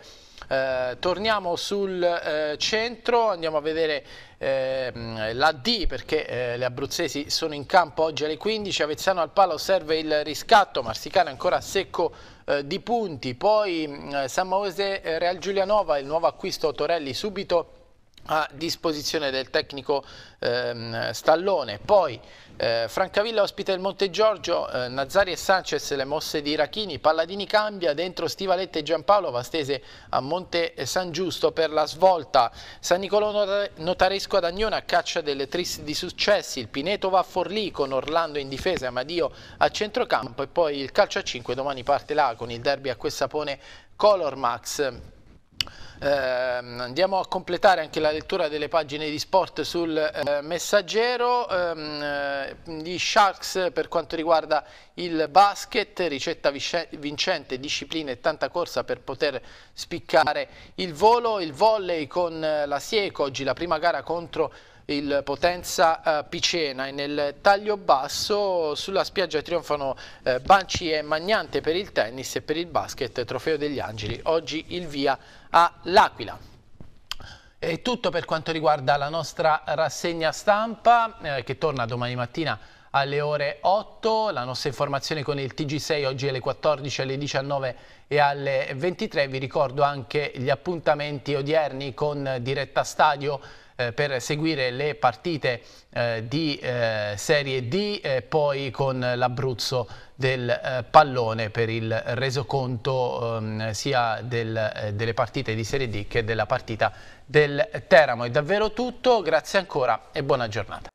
eh, torniamo sul eh, centro, andiamo a vedere eh, la D perché eh, le abruzzesi sono in campo oggi alle 15, Avezzano al palo serve il riscatto, Marsicana ancora secco eh, di punti, poi mm, San Maose Real Giulianova, il nuovo acquisto Torelli subito a disposizione del tecnico ehm, Stallone, poi eh, Francavilla ospita il Monte Giorgio, eh, Nazari e Sanchez le mosse di Rachini, Palladini cambia, dentro Stivalette e Giampaolo, va stese a Monte San Giusto per la svolta, San Nicolò Notaresco ad Agnone a caccia delle tristi di successi, il Pineto va a Forlì con Orlando in difesa, Amadio a centrocampo e poi il calcio a 5, domani parte là con il derby a Quessapone Color Max. Eh, andiamo a completare anche la lettura delle pagine di sport sul eh, messaggero ehm, eh, Sharks per quanto riguarda il basket ricetta vincente, disciplina e tanta corsa per poter spiccare il volo, il volley con eh, la Sieco oggi la prima gara contro il Potenza eh, Picena e nel taglio basso sulla spiaggia trionfano eh, Banci e Magnante per il tennis e per il basket, trofeo degli angeli, oggi il via all'Aquila. È tutto per quanto riguarda la nostra rassegna stampa eh, che torna domani mattina alle ore 8, la nostra informazione con il TG6 oggi alle 14, alle 19 e alle 23. Vi ricordo anche gli appuntamenti odierni con Diretta Stadio eh, per seguire le partite eh, di eh, Serie D, e poi con l'Abruzzo del eh, pallone per il resoconto ehm, sia del, eh, delle partite di Serie D che della partita del Teramo. È davvero tutto, grazie ancora e buona giornata.